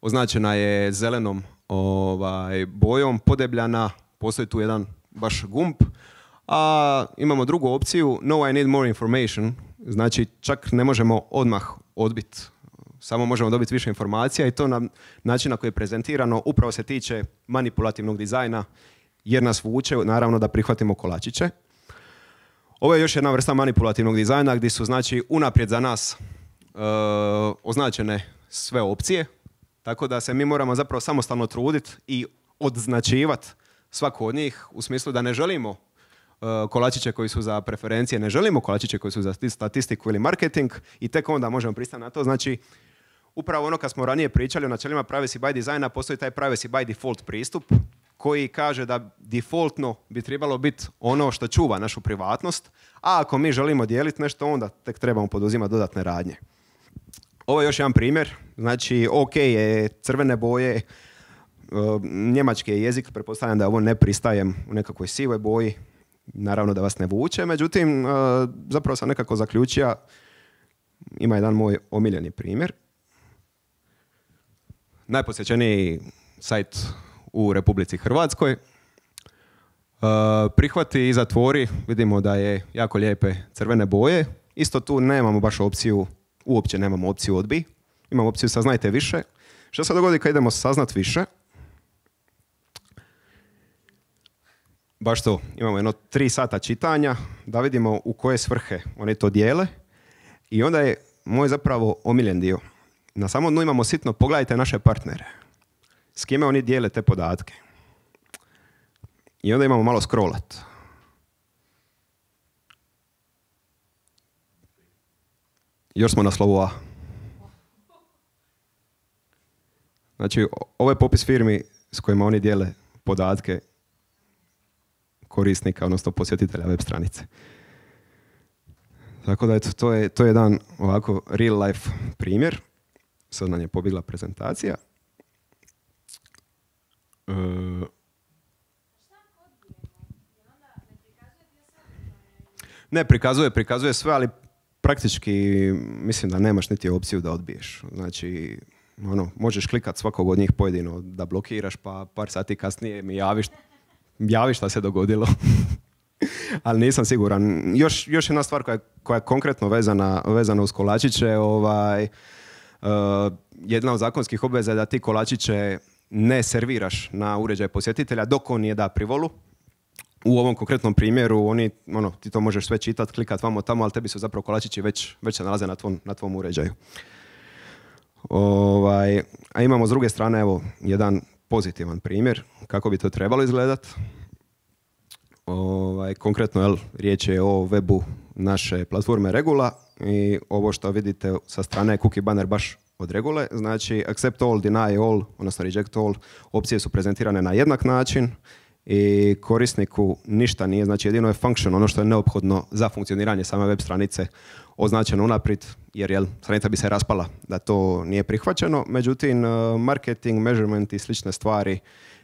Označena je zelenom ovaj, bojom, podebljana, postoji tu jedan baš gumb. A imamo drugu opciju, no I need more information, znači čak ne možemo odmah odbiti, samo možemo dobiti više informacija i to na način na koji je prezentirano upravo se tiče manipulativnog dizajna jer nas vuče naravno da prihvatimo kolačiće. Ovo je još jedna vrsta manipulativnog dizajna gdje su znači unaprijed za nas Eh, označene sve opcije, tako da se mi moramo zapravo samostalno truditi i odznačivati svaku od njih u smislu da ne želimo eh, kolačiće koji su za preferencije, ne želimo kolačiće koji su za statistiku ili marketing i tek onda možemo pristati na to. Znači, upravo ono kad smo ranije pričali o načelima privacy by design-a postoji taj privacy by default pristup koji kaže da defaultno bi trebalo biti ono što čuva našu privatnost, a ako mi želimo dijeliti nešto, onda tek trebamo poduzimati dodatne radnje. Ovo je još jedan primjer. Znači, ok je crvene boje, e, njemački je jezik, pretpostavljam da ovo ne pristajem u nekakvoj sivoj boji, naravno da vas ne vuče, međutim, e, zapravo sam nekako zaključio, ima jedan moj omiljeni primjer. Najposjećeniji sajt u Republici Hrvatskoj. E, prihvati i zatvori, vidimo da je jako lijepe crvene boje. Isto tu nemamo baš opciju uopće nemamo opciju odbi, imamo opciju saznajte više. Što se dogodi kad idemo saznat više? Baš to, imamo jedno tri sata čitanja da vidimo u koje svrhe oni to dijele i onda je moj zapravo omiljen dio. Na samom dnu imamo sitno, pogledajte naše partnere. S kime oni dijele te podatke. I onda imamo malo scrollat. još smo na slovu A. Znači, ovo je popis firmi s kojima oni dijele podatke korisnika, odnosno posjetitelja web stranice. Tako da, eto, to je, to je jedan ovako real life primjer. Sad nam je pobjegla prezentacija. E, ne, prikazuje, prikazuje sve, ali praktički mislim da nemaš niti opciju da odbiješ. Znači, ono, možeš klikat svakog od njih pojedino da blokiraš, pa par sati kasnije mi javiš, javiš šta se dogodilo. Ali nisam siguran. Još, još jedna stvar koja, koja je konkretno vezana, vezana uz kolačiće, ovaj, uh, jedna od zakonskih obveza je da ti kolačiće ne serviraš na uređaj posjetitelja dok on nije da privolu, u ovom konkretnom primjeru oni, ono, ti to možeš sve čitat, klikat vamo tamo, ali tebi su zapravo kolačići već, već se nalaze na tvom, na tvom uređaju. Ovaj, a imamo s druge strane evo jedan pozitivan primjer kako bi to trebalo izgledat. Ovaj, konkretno, jel, riječ je o webu naše platforme Regula i ovo što vidite sa strane je cookie banner baš od Regule. Znači, accept all, deny all, odnosno reject all, opcije su prezentirane na jednak način i korisniku ništa nije, znači jedino je function, ono što je neophodno za funkcioniranje same web stranice označeno unaprijed, jer jel, stranica bi se raspala da to nije prihvaćeno. Međutim, e, marketing, measurement i slične stvari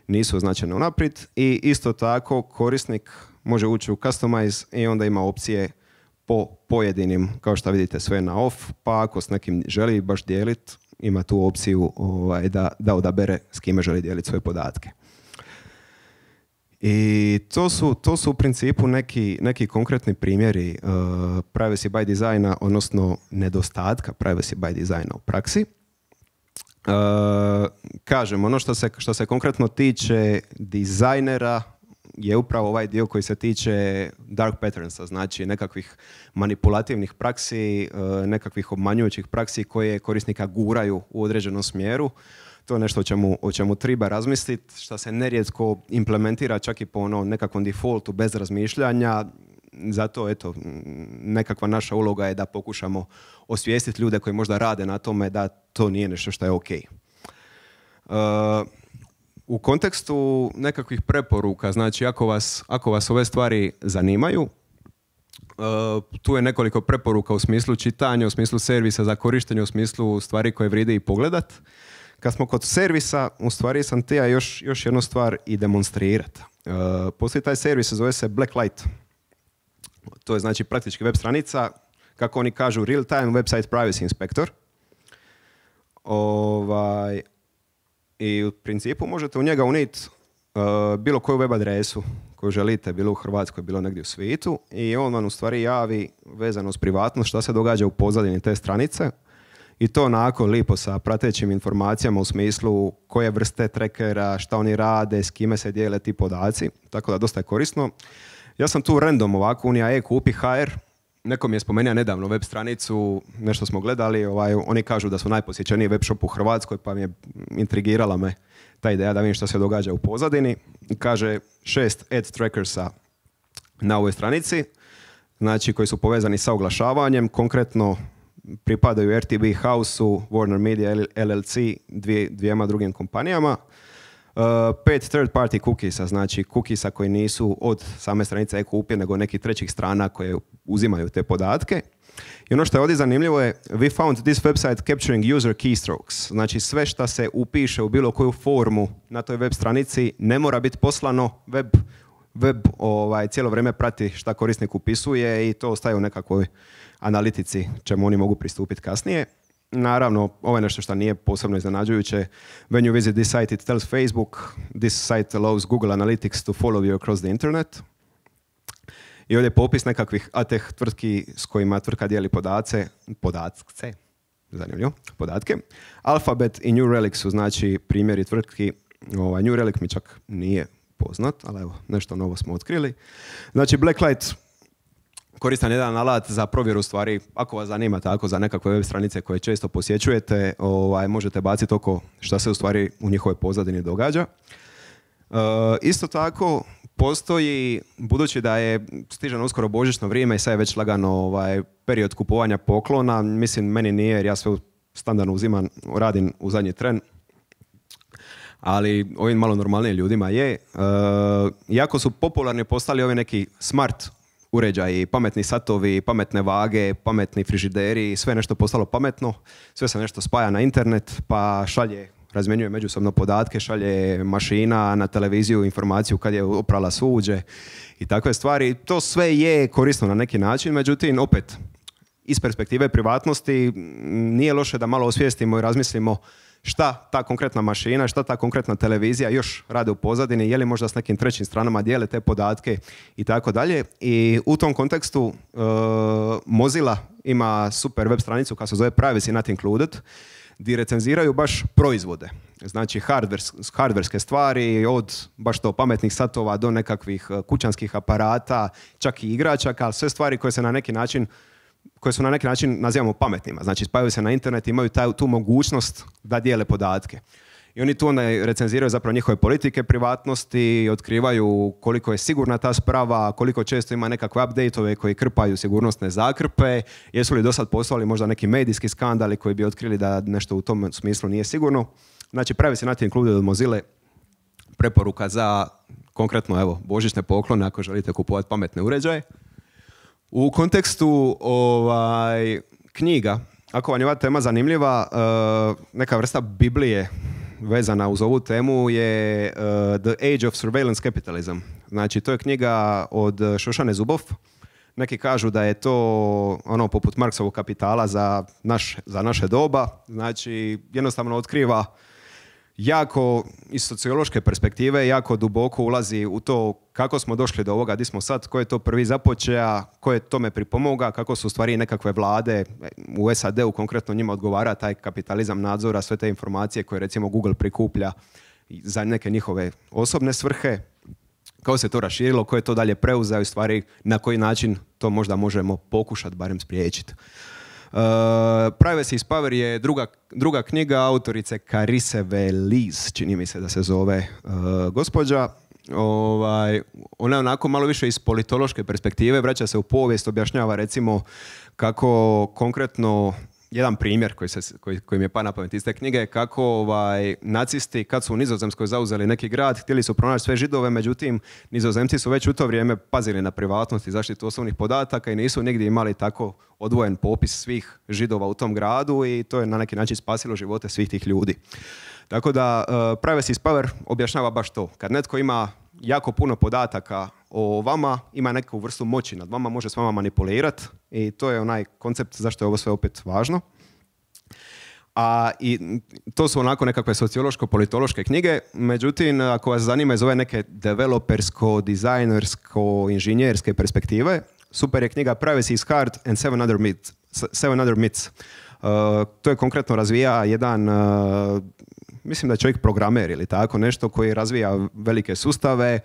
nisu označene unaprijed i isto tako korisnik može ući u customize i onda ima opcije po pojedinim, kao što vidite sve na off, pa ako s nekim želi baš dijeliti, ima tu opciju ovaj, da, da odabere s kime želi dijeliti svoje podatke. I to su, to su u principu neki, neki konkretni primjeri uh, privacy by designa, odnosno nedostatka privacy by designa u praksi. Uh, kažem, ono što se, što se konkretno tiče dizajnera je upravo ovaj dio koji se tiče dark patternsa, znači nekakvih manipulativnih praksi, uh, nekakvih obmanjujućih praksi koje korisnika guraju u određenom smjeru to je nešto o čemu, o treba razmisliti, što se nerijetko implementira čak i po ono nekakvom defaultu bez razmišljanja. Zato, eto, nekakva naša uloga je da pokušamo osvijestiti ljude koji možda rade na tome da to nije nešto što je ok. Uh, u kontekstu nekakvih preporuka, znači ako vas, ako vas ove stvari zanimaju, Uh, tu je nekoliko preporuka u smislu čitanja, u smislu servisa za korištenje, u smislu stvari koje vrijedi i pogledat. Kad smo kod servisa, u stvari sam tija još, još jednu stvar i demonstrirati. Uh, e, postoji taj servis, zove se Blacklight. To je znači praktički web stranica, kako oni kažu, real time website privacy inspector. Ovaj, I u principu možete u njega unijeti bilo koju web adresu koju želite, bilo u Hrvatskoj, bilo negdje u svijetu i on vam u stvari javi vezano s privatnost što se događa u pozadini te stranice i to onako lipo sa pratećim informacijama u smislu koje vrste trekera, šta oni rade, s kime se dijele ti podaci, tako da dosta je korisno. Ja sam tu random ovako unija e kupi HR, Neko mi je spomenuo nedavno web stranicu, nešto smo gledali, ovaj, oni kažu da su najposjećeniji web shop u Hrvatskoj, pa mi je intrigirala me ta ideja da vidim što se događa u pozadini. Kaže šest ad trackersa na ovoj stranici, znači koji su povezani sa oglašavanjem, konkretno pripadaju RTB house Warner Media, LLC, dvijema drugim kompanijama. E, pet third party cookiesa, znači cookiesa koji nisu od same stranice e-kupje, nego nekih trećih strana koje uzimaju te podatke. I ono što je ovdje zanimljivo je we found this website capturing user keystrokes. Znači sve što se upiše u bilo koju formu na toj web stranici ne mora biti poslano web web ovaj, cijelo vrijeme prati šta korisnik upisuje i to ostaje u nekakvoj analitici čemu oni mogu pristupiti kasnije. Naravno, ovo je nešto što nije posebno iznenađujuće. When you visit this site, it tells Facebook this site allows Google Analytics to follow you across the internet. I ovdje je popis nekakvih Ateh tvrtki s kojima tvrtka dijeli podace, podatce, zanimljivo, podatke. Alphabet i New Relic su znači primjeri tvrtki, ovaj, New Relic mi čak nije poznat, ali evo, nešto novo smo otkrili. Znači, Blacklight koristan jedan alat za provjeru stvari. Ako vas zanima tako za nekakve web stranice koje često posjećujete, ovaj, možete baciti oko šta se u stvari u njihovoj pozadini događa. E, isto tako, postoji, budući da je stiženo uskoro božićno vrijeme i sad je već lagano ovaj, period kupovanja poklona, mislim, meni nije jer ja sve standardno uzimam, radim u zadnji tren, ali ovim malo normalnijim ljudima je. E, jako su popularni postali ovi neki smart uređaji, pametni satovi, pametne vage, pametni frižideri, sve nešto postalo pametno, sve se nešto spaja na internet pa šalje razmjenjuje međusobno podatke, šalje mašina na televiziju informaciju kad je oprala suđe i takve stvari. To sve je korisno na neki način, međutim, opet, iz perspektive privatnosti nije loše da malo osvijestimo i razmislimo šta ta konkretna mašina, šta ta konkretna televizija još rade u pozadini, je li možda s nekim trećim stranama dijele te podatke i tako dalje. I u tom kontekstu e, Mozilla ima super web stranicu koja se zove Privacy Not Included, gdje recenziraju baš proizvode. Znači hardvers, hardverske stvari od baš to pametnih satova do nekakvih e, kućanskih aparata, čak i igračaka, sve stvari koje se na neki način koje su na neki način nazivamo pametnima. Znači spajaju se na internet i imaju tu mogućnost da dijele podatke. I oni tu onda recenziraju zapravo njihove politike privatnosti, otkrivaju koliko je sigurna ta sprava, koliko često ima nekakve update koji krpaju sigurnosne zakrpe, jesu li do sad poslali možda neki medijski skandali koji bi otkrili da nešto u tom smislu nije sigurno. Znači pravi se na tim klubu od Mozile preporuka za konkretno evo božićne poklone ako želite kupovati pametne uređaje. U kontekstu ovaj, knjiga, ako vam je ova tema zanimljiva, eh, neka vrsta Biblije vezana uz ovu temu je eh, The Age of Surveillance Capitalism. Znači, to je knjiga od Šošane Zubov. Neki kažu da je to ono poput Marksovog kapitala za, naš, za naše doba. Znači, jednostavno otkriva jako iz sociološke perspektive jako duboko ulazi u to kako smo došli do ovoga, di smo sad, ko je to prvi započeja, ko je tome pripomoga, kako su u stvari nekakve vlade u SAD-u konkretno njima odgovara taj kapitalizam nadzora, sve te informacije koje recimo Google prikuplja za neke njihove osobne svrhe, kako se to raširilo, ko je to dalje preuzeo i stvari na koji način to možda možemo pokušati barem spriječiti. Eh, Privacy is Power je druga, druga knjiga autorice Karise Veliz, čini mi se da se zove eh, gospođa. Ovaj, ona je onako malo više iz politološke perspektive, vraća se u povijest, objašnjava recimo kako konkretno jedan primjer koji, se, koji, mi je pa na pamet iz te knjige, kako ovaj, nacisti kad su u Nizozemskoj zauzeli neki grad, htjeli su pronaći sve židove, međutim Nizozemci su već u to vrijeme pazili na privatnost i zaštitu osobnih podataka i nisu nigdje imali tako odvojen popis svih židova u tom gradu i to je na neki način spasilo živote svih tih ljudi. Tako da uh, Privacy Power objašnjava baš to. Kad netko ima jako puno podataka o vama, ima neku vrstu moći nad vama, može s vama manipulirati i to je onaj koncept zašto je ovo sve opet važno. A i to su onako nekakve sociološko-politološke knjige, međutim ako vas zanima iz ove neke developersko, dizajnersko, inženjerske perspektive, super je knjiga Privacy is Hard and Seven Other Myths. Seven other myths. E, to je konkretno razvija jedan e, mislim da je čovjek programer ili tako nešto koji razvija velike sustave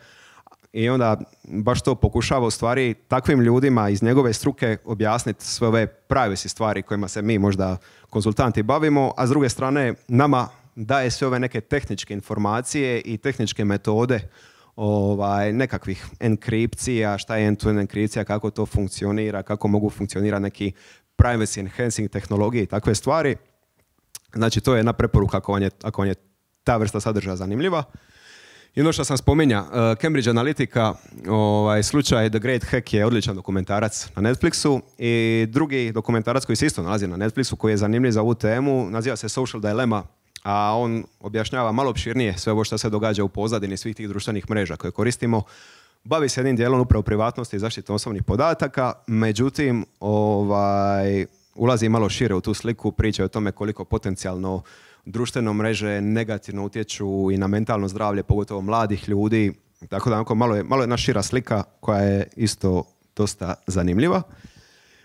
i onda baš to pokušava u stvari takvim ljudima iz njegove struke objasniti sve ove privacy stvari kojima se mi možda konzultanti bavimo, a s druge strane nama daje sve ove neke tehničke informacije i tehničke metode ovaj, nekakvih enkripcija, šta je end-to-end enkripcija, kako to funkcionira, kako mogu funkcionirati neki privacy enhancing tehnologije i takve stvari. Znači, to je jedna preporuka ako vam je, ta vrsta sadržaja zanimljiva. I ono što sam spominja, e, Cambridge Analytica, ovaj, slučaj The Great Hack je odličan dokumentarac na Netflixu i drugi dokumentarac koji se isto nalazi na Netflixu, koji je zanimljiv za ovu temu, naziva se Social Dilemma, a on objašnjava malo opširnije sve ovo što se događa u pozadini svih tih društvenih mreža koje koristimo. Bavi se jednim dijelom upravo privatnosti i zaštite osobnih podataka, međutim, ovaj, ulazi malo šire u tu sliku, priča o tome koliko potencijalno društveno mreže negativno utječu i na mentalno zdravlje, pogotovo mladih ljudi. Tako da malo, je, malo jedna šira slika koja je isto dosta zanimljiva.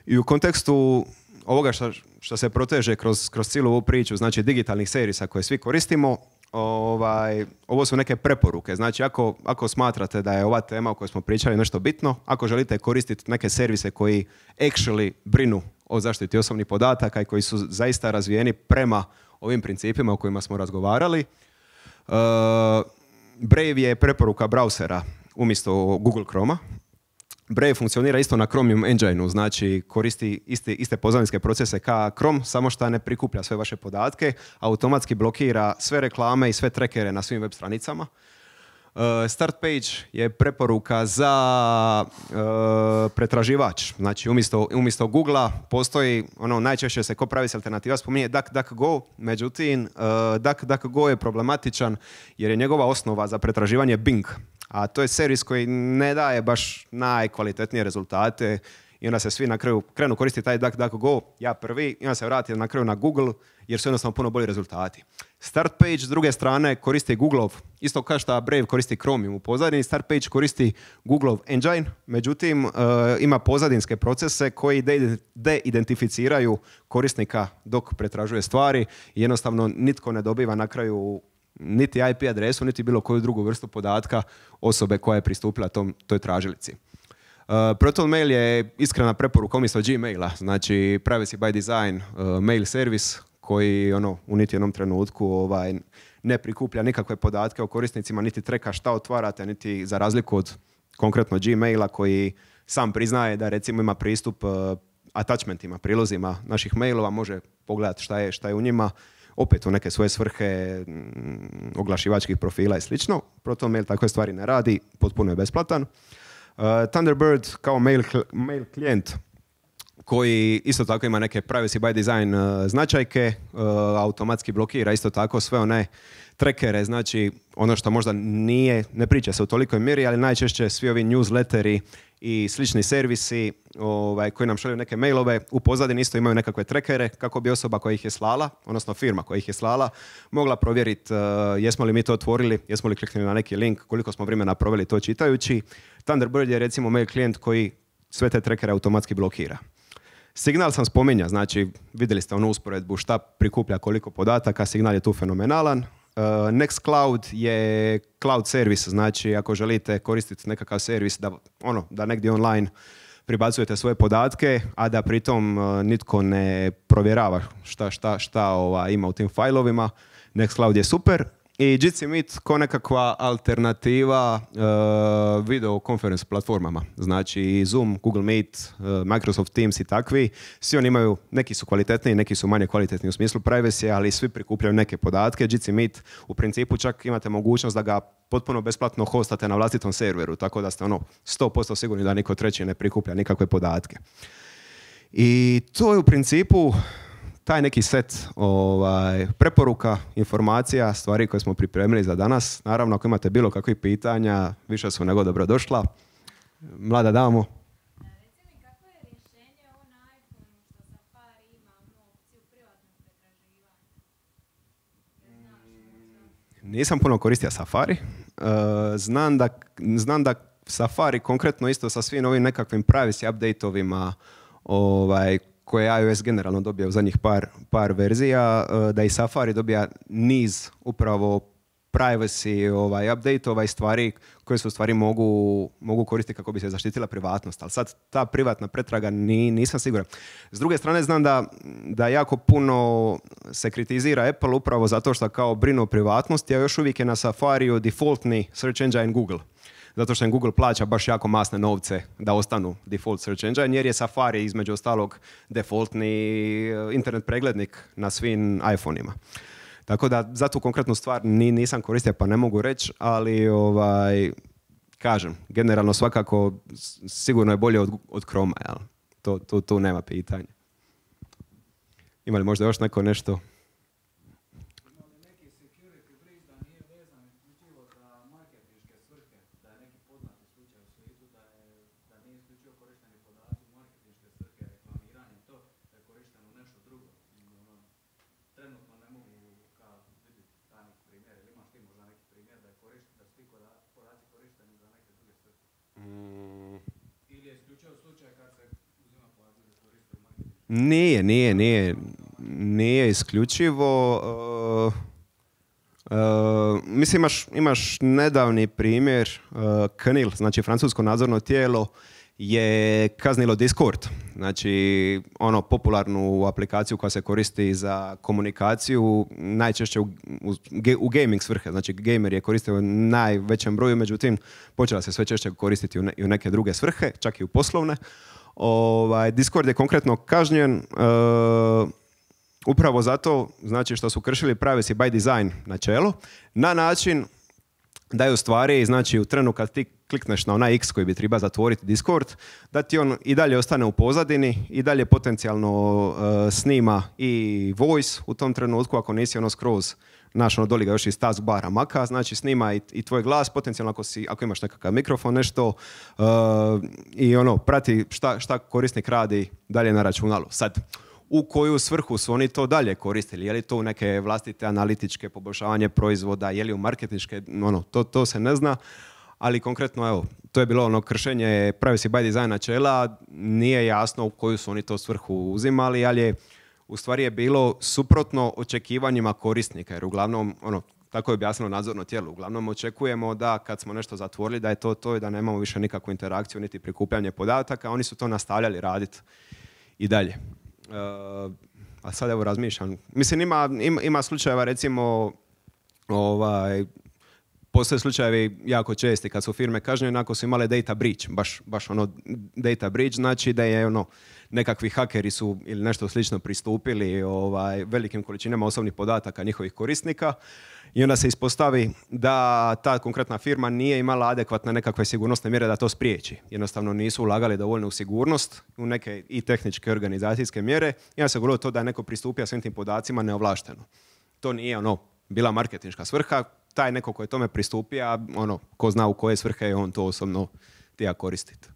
I u kontekstu ovoga što, što se proteže kroz, kroz cijelu ovu priču, znači digitalnih servisa koje svi koristimo, ovaj, ovo su neke preporuke. Znači, ako, ako smatrate da je ova tema o kojoj smo pričali nešto bitno, ako želite koristiti neke servise koji actually brinu o zaštiti osobnih podataka i koji su zaista razvijeni prema ovim principima o kojima smo razgovarali. E, Brave je preporuka browsera umjesto Google Chroma. Brave funkcionira isto na Chromium engine znači koristi iste, iste procese ka Chrome, samo što ne prikuplja sve vaše podatke, automatski blokira sve reklame i sve trekere na svim web stranicama. Eh, start page je preporuka za eh, pretraživač. Znači, umjesto, Google-a postoji, ono, najčešće se ko pravi se alternativa spominje DuckDuckGo, međutim, eh, DuckDuckGo je problematičan jer je njegova osnova za pretraživanje Bing. A to je servis koji ne daje baš najkvalitetnije rezultate i onda se svi na kraju krenu koristiti taj DuckDuckGo, ja prvi, i onda se vratim na kraju na Google jer su jednostavno puno bolji rezultati. Start page s druge strane koristi Google, isto kao što Brave koristi Chromium u pozadini, Start page koristi Google Engine, međutim e, ima pozadinske procese koji deidentificiraju korisnika dok pretražuje stvari i jednostavno nitko ne dobiva na kraju niti IP adresu, niti bilo koju drugu vrstu podatka osobe koja je pristupila tom, toj tražilici. Uh, Proton Mail je iskrena preporuka umjesto Gmaila, znači privacy by design e, mail service koji ono, u niti jednom trenutku ovaj, ne prikuplja nikakve podatke o korisnicima, niti treka šta otvarate, niti za razliku od konkretno Gmaila koji sam priznaje da recimo ima pristup eh, attachmentima, prilozima naših mailova, može pogledati šta je, šta je u njima, opet u neke svoje svrhe mm, oglašivačkih profila i slično. mail takve stvari ne radi, potpuno je besplatan. Eh, Thunderbird kao mail, mail klijent koji isto tako ima neke privacy by design e, značajke, e, automatski blokira isto tako sve one trekere, znači ono što možda nije, ne priča se u tolikoj mjeri, ali najčešće svi ovi newsletteri i slični servisi ovaj, koji nam šalju neke mailove, u pozadini isto imaju nekakve trekere kako bi osoba koja ih je slala, odnosno firma koja ih je slala, mogla provjeriti e, jesmo li mi to otvorili, jesmo li kliknuli na neki link, koliko smo vremena proveli to čitajući. Thunderbird je recimo mail klijent koji sve te trekere automatski blokira. Signal sam spominja, znači vidjeli ste onu usporedbu šta prikuplja koliko podataka, signal je tu fenomenalan. E, Nextcloud je cloud servis, znači ako želite koristiti nekakav servis da, ono, da negdje online pribacujete svoje podatke, a da pritom e, nitko ne provjerava šta, šta, šta ova, ima u tim fajlovima, Nextcloud je super i Jitsi Meet ko nekakva alternativa uh, video platformama. Znači Zoom, Google Meet, e, Microsoft Teams i takvi. Svi oni imaju, neki su kvalitetni, neki su manje kvalitetni u smislu privacy, ali svi prikupljaju neke podatke. Jitsi Meet u principu čak imate mogućnost da ga potpuno besplatno hostate na vlastitom serveru, tako da ste ono 100% sigurni da niko treći ne prikuplja nikakve podatke. I to je u principu taj neki set ovaj, preporuka, informacija, stvari koje smo pripremili za danas. Naravno, ako imate bilo kakvih pitanja, više su nego dobro došla. Mlada damo. Nisam puno koristio Safari. E, znam da, znam da Safari konkretno isto sa svim ovim nekakvim privacy update-ovima ovaj, koje iOS generalno dobija u zadnjih par, par verzija, e, da i Safari dobija niz upravo privacy ovaj, update ovaj stvari koje se u stvari mogu, mogu koristiti kako bi se zaštitila privatnost. Ali sad ta privatna pretraga ni, nisam siguran. S druge strane znam da, da jako puno se kritizira Apple upravo zato što kao brinu o privatnosti, a još uvijek je na Safariju defaultni search engine Google zato što im Google plaća baš jako masne novce da ostanu default search engine, jer je Safari između ostalog defaultni eh, internet preglednik na svim iPhone-ima. Tako da za tu konkretnu stvar ni, nisam koristio pa ne mogu reći, ali ovaj, kažem, generalno svakako sigurno je bolje od, od Chroma, jel? To, tu, tu nema pitanja. Ima li možda još neko nešto? Nije, nije, nije, nije isključivo. Eh, eh, mislim, imaš, nedavni primjer, eh, KNIL, znači francusko nadzorno tijelo, je kaznilo Discord, znači ono popularnu aplikaciju koja se koristi za komunikaciju, najčešće u, gaming svrhe, znači gamer je koristio u najvećem broju, međutim počela se sve češće koristiti u, u neke druge svrhe, čak i u poslovne. Ovaj, Discord je konkretno kažnjen e, upravo zato znači što su kršili privacy by design načelo na način da je u stvari, znači u trenu kad ti klikneš na onaj X koji bi treba zatvoriti Discord, da ti on i dalje ostane u pozadini, i dalje potencijalno e, snima i voice u tom trenutku ako nisi ono skroz naš ono, doli ga još iz bara, maka, znači snima i, i tvoj glas, potencijalno ako, si, ako imaš nekakav mikrofon, nešto eh, i ono, prati šta, šta korisnik radi dalje na računalu. Sad, u koju svrhu su oni to dalje koristili? Je li to u neke vlastite analitičke poboljšavanje proizvoda, je li u marketničke, ono, to, to se ne zna, ali konkretno, evo, to je bilo ono kršenje privacy by design načela, nije jasno u koju su oni to svrhu uzimali, ali je u stvari je bilo suprotno očekivanjima korisnika, jer uglavnom, ono, tako je objasnilo nadzorno tijelo, uglavnom očekujemo da kad smo nešto zatvorili da je to to i da nemamo više nikakvu interakciju niti prikupljanje podataka, oni su to nastavljali raditi i dalje. E, a sad evo razmišljam. Mislim, ima, ima, slučajeva recimo ovaj, postoje slučajevi jako česti kad su firme kažnjene ako su imale data breach, baš, baš ono data breach, znači da je ono nekakvi hakeri su ili nešto slično pristupili ovaj, velikim količinama osobnih podataka njihovih korisnika i onda se ispostavi da ta konkretna firma nije imala adekvatne nekakve sigurnosne mjere da to spriječi. Jednostavno nisu ulagali dovoljno u sigurnost, u neke i tehničke organizacijske mjere i onda se govorilo to da je neko pristupio svim tim podacima neovlašteno. To nije ono bila marketinška svrha, taj neko koji je tome pristupio, ono, ko zna u koje svrhe je on to osobno tija koristiti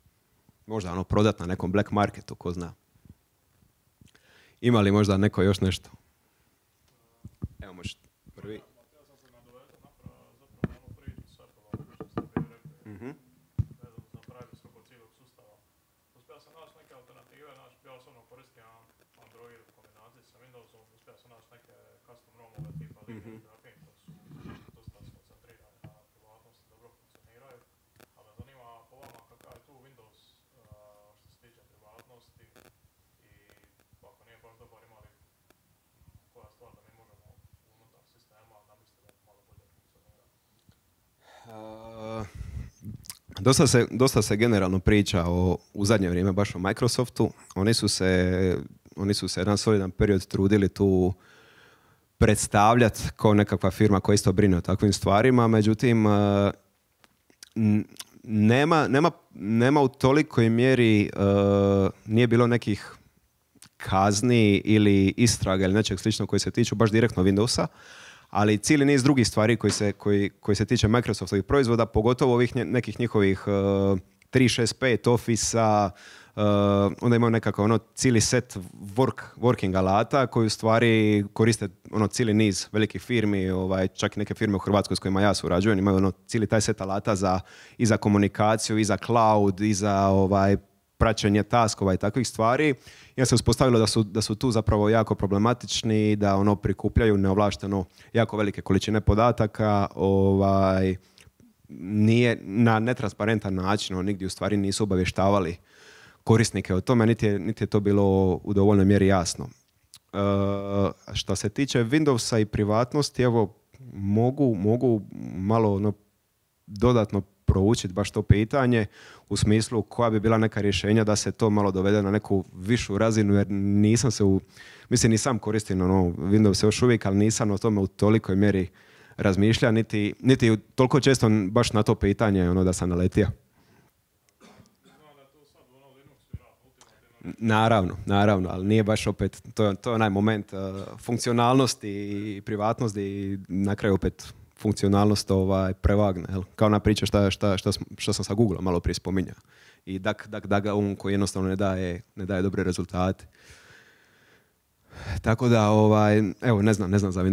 možda ono prodat na nekom black marketu, ko zna. Ima li možda neko još nešto? Evo možete. Dosta se, dosta se generalno priča o, u zadnje vrijeme baš o Microsoftu. Oni su se, oni su se jedan solidan period trudili tu predstavljati kao nekakva firma koja isto brine o takvim stvarima, međutim e, nema, nema, nema u tolikoj mjeri e, nije bilo nekih kazni ili istraga ili nečeg sličnog koji se tiču baš direktno Windowsa, ali cijeli niz drugih stvari koji se, koji, koji se tiče Microsoftovih proizvoda, pogotovo ovih nekih njihovih uh, 365 office onda imaju nekakav ono cijeli set work, working alata koji u stvari koriste ono cijeli niz velikih firmi, ovaj, čak i neke firme u Hrvatskoj s kojima ja surađujem, imaju ono cijeli taj set alata za, i za komunikaciju, i za cloud, i za ovaj, praćenje taskova i takvih stvari. ja se uspostavilo da su, da su tu zapravo jako problematični da ono prikupljaju neovlašteno jako velike količine podataka. Ovaj, nije na netransparentan način, oni nigdje u stvari nisu obavještavali korisnike o tome, niti je, niti je to bilo u dovoljnoj mjeri jasno. E, što se tiče Windowsa i privatnosti, evo, mogu, mogu malo ono, dodatno proučiti baš to pitanje u smislu koja bi bila neka rješenja da se to malo dovede na neku višu razinu jer nisam se u, mislim nisam sam koristim ono Windows još uvijek, ali nisam o tome u tolikoj mjeri razmišlja, niti, niti toliko često baš na to pitanje ono da sam naletio. Naravno, naravno, ali nije baš opet, to je, to je onaj moment eh, funkcionalnosti i privatnosti i na kraju opet funkcionalnost ovaj, prevagne. Jel? Kao na priča šta, šta, šta, šta sam sa Google malo prije spominjao. I dak, dak, dak, on um koji jednostavno ne daje, ne daje dobre rezultate. Tako da, ovaj, evo, ne znam, ne znam za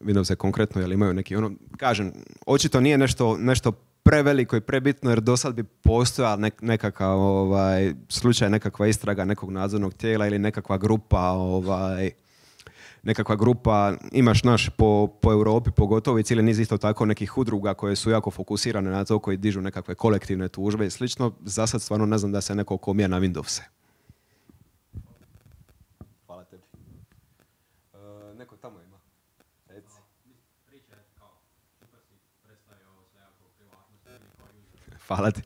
Windows-e konkretno, jel imaju neki ono, kažem, očito nije nešto, nešto preveliko i prebitno jer do sad bi postojao nek, nekakav ovaj, slučaj, nekakva istraga nekog nadzornog tijela ili nekakva grupa ovaj, nekakva grupa, imaš naš po, po Europi pogotovo i cijeli niz isto tako nekih udruga koje su jako fokusirane na to koji dižu nekakve kolektivne tužbe i slično. Za sad stvarno ne znam da se neko komija na Windowse. Hvala tebi. E, neko tamo ima. Hvala ti.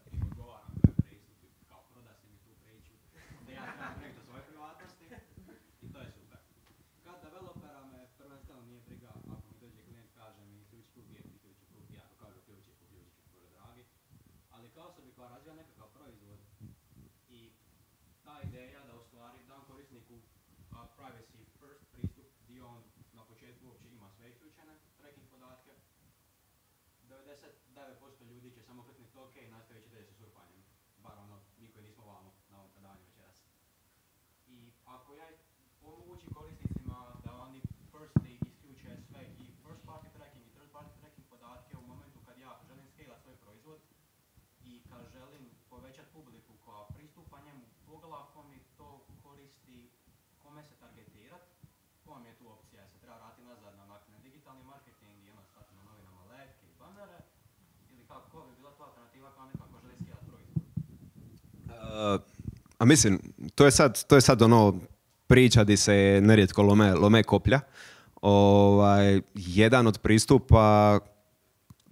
omogući korisnicima da oni firstly isključe sve i first party tracking i third party tracking podatke u momentu kad ja želim scale svoj proizvod i kad želim povećati publiku koja pristupa njemu poglavko mi to koristi kome se targetirat, koja mi je tu opcija, se treba vratiti nazad na nakon digitalni marketing i ono stati na novinama letke i banere, ili kako bi bila to alternativa kao nekako želi scale proizvod? Uh, a mislim, to je sad, to je sad ono priča di se nerijetko lome, lome koplja. Ovaj, jedan od pristupa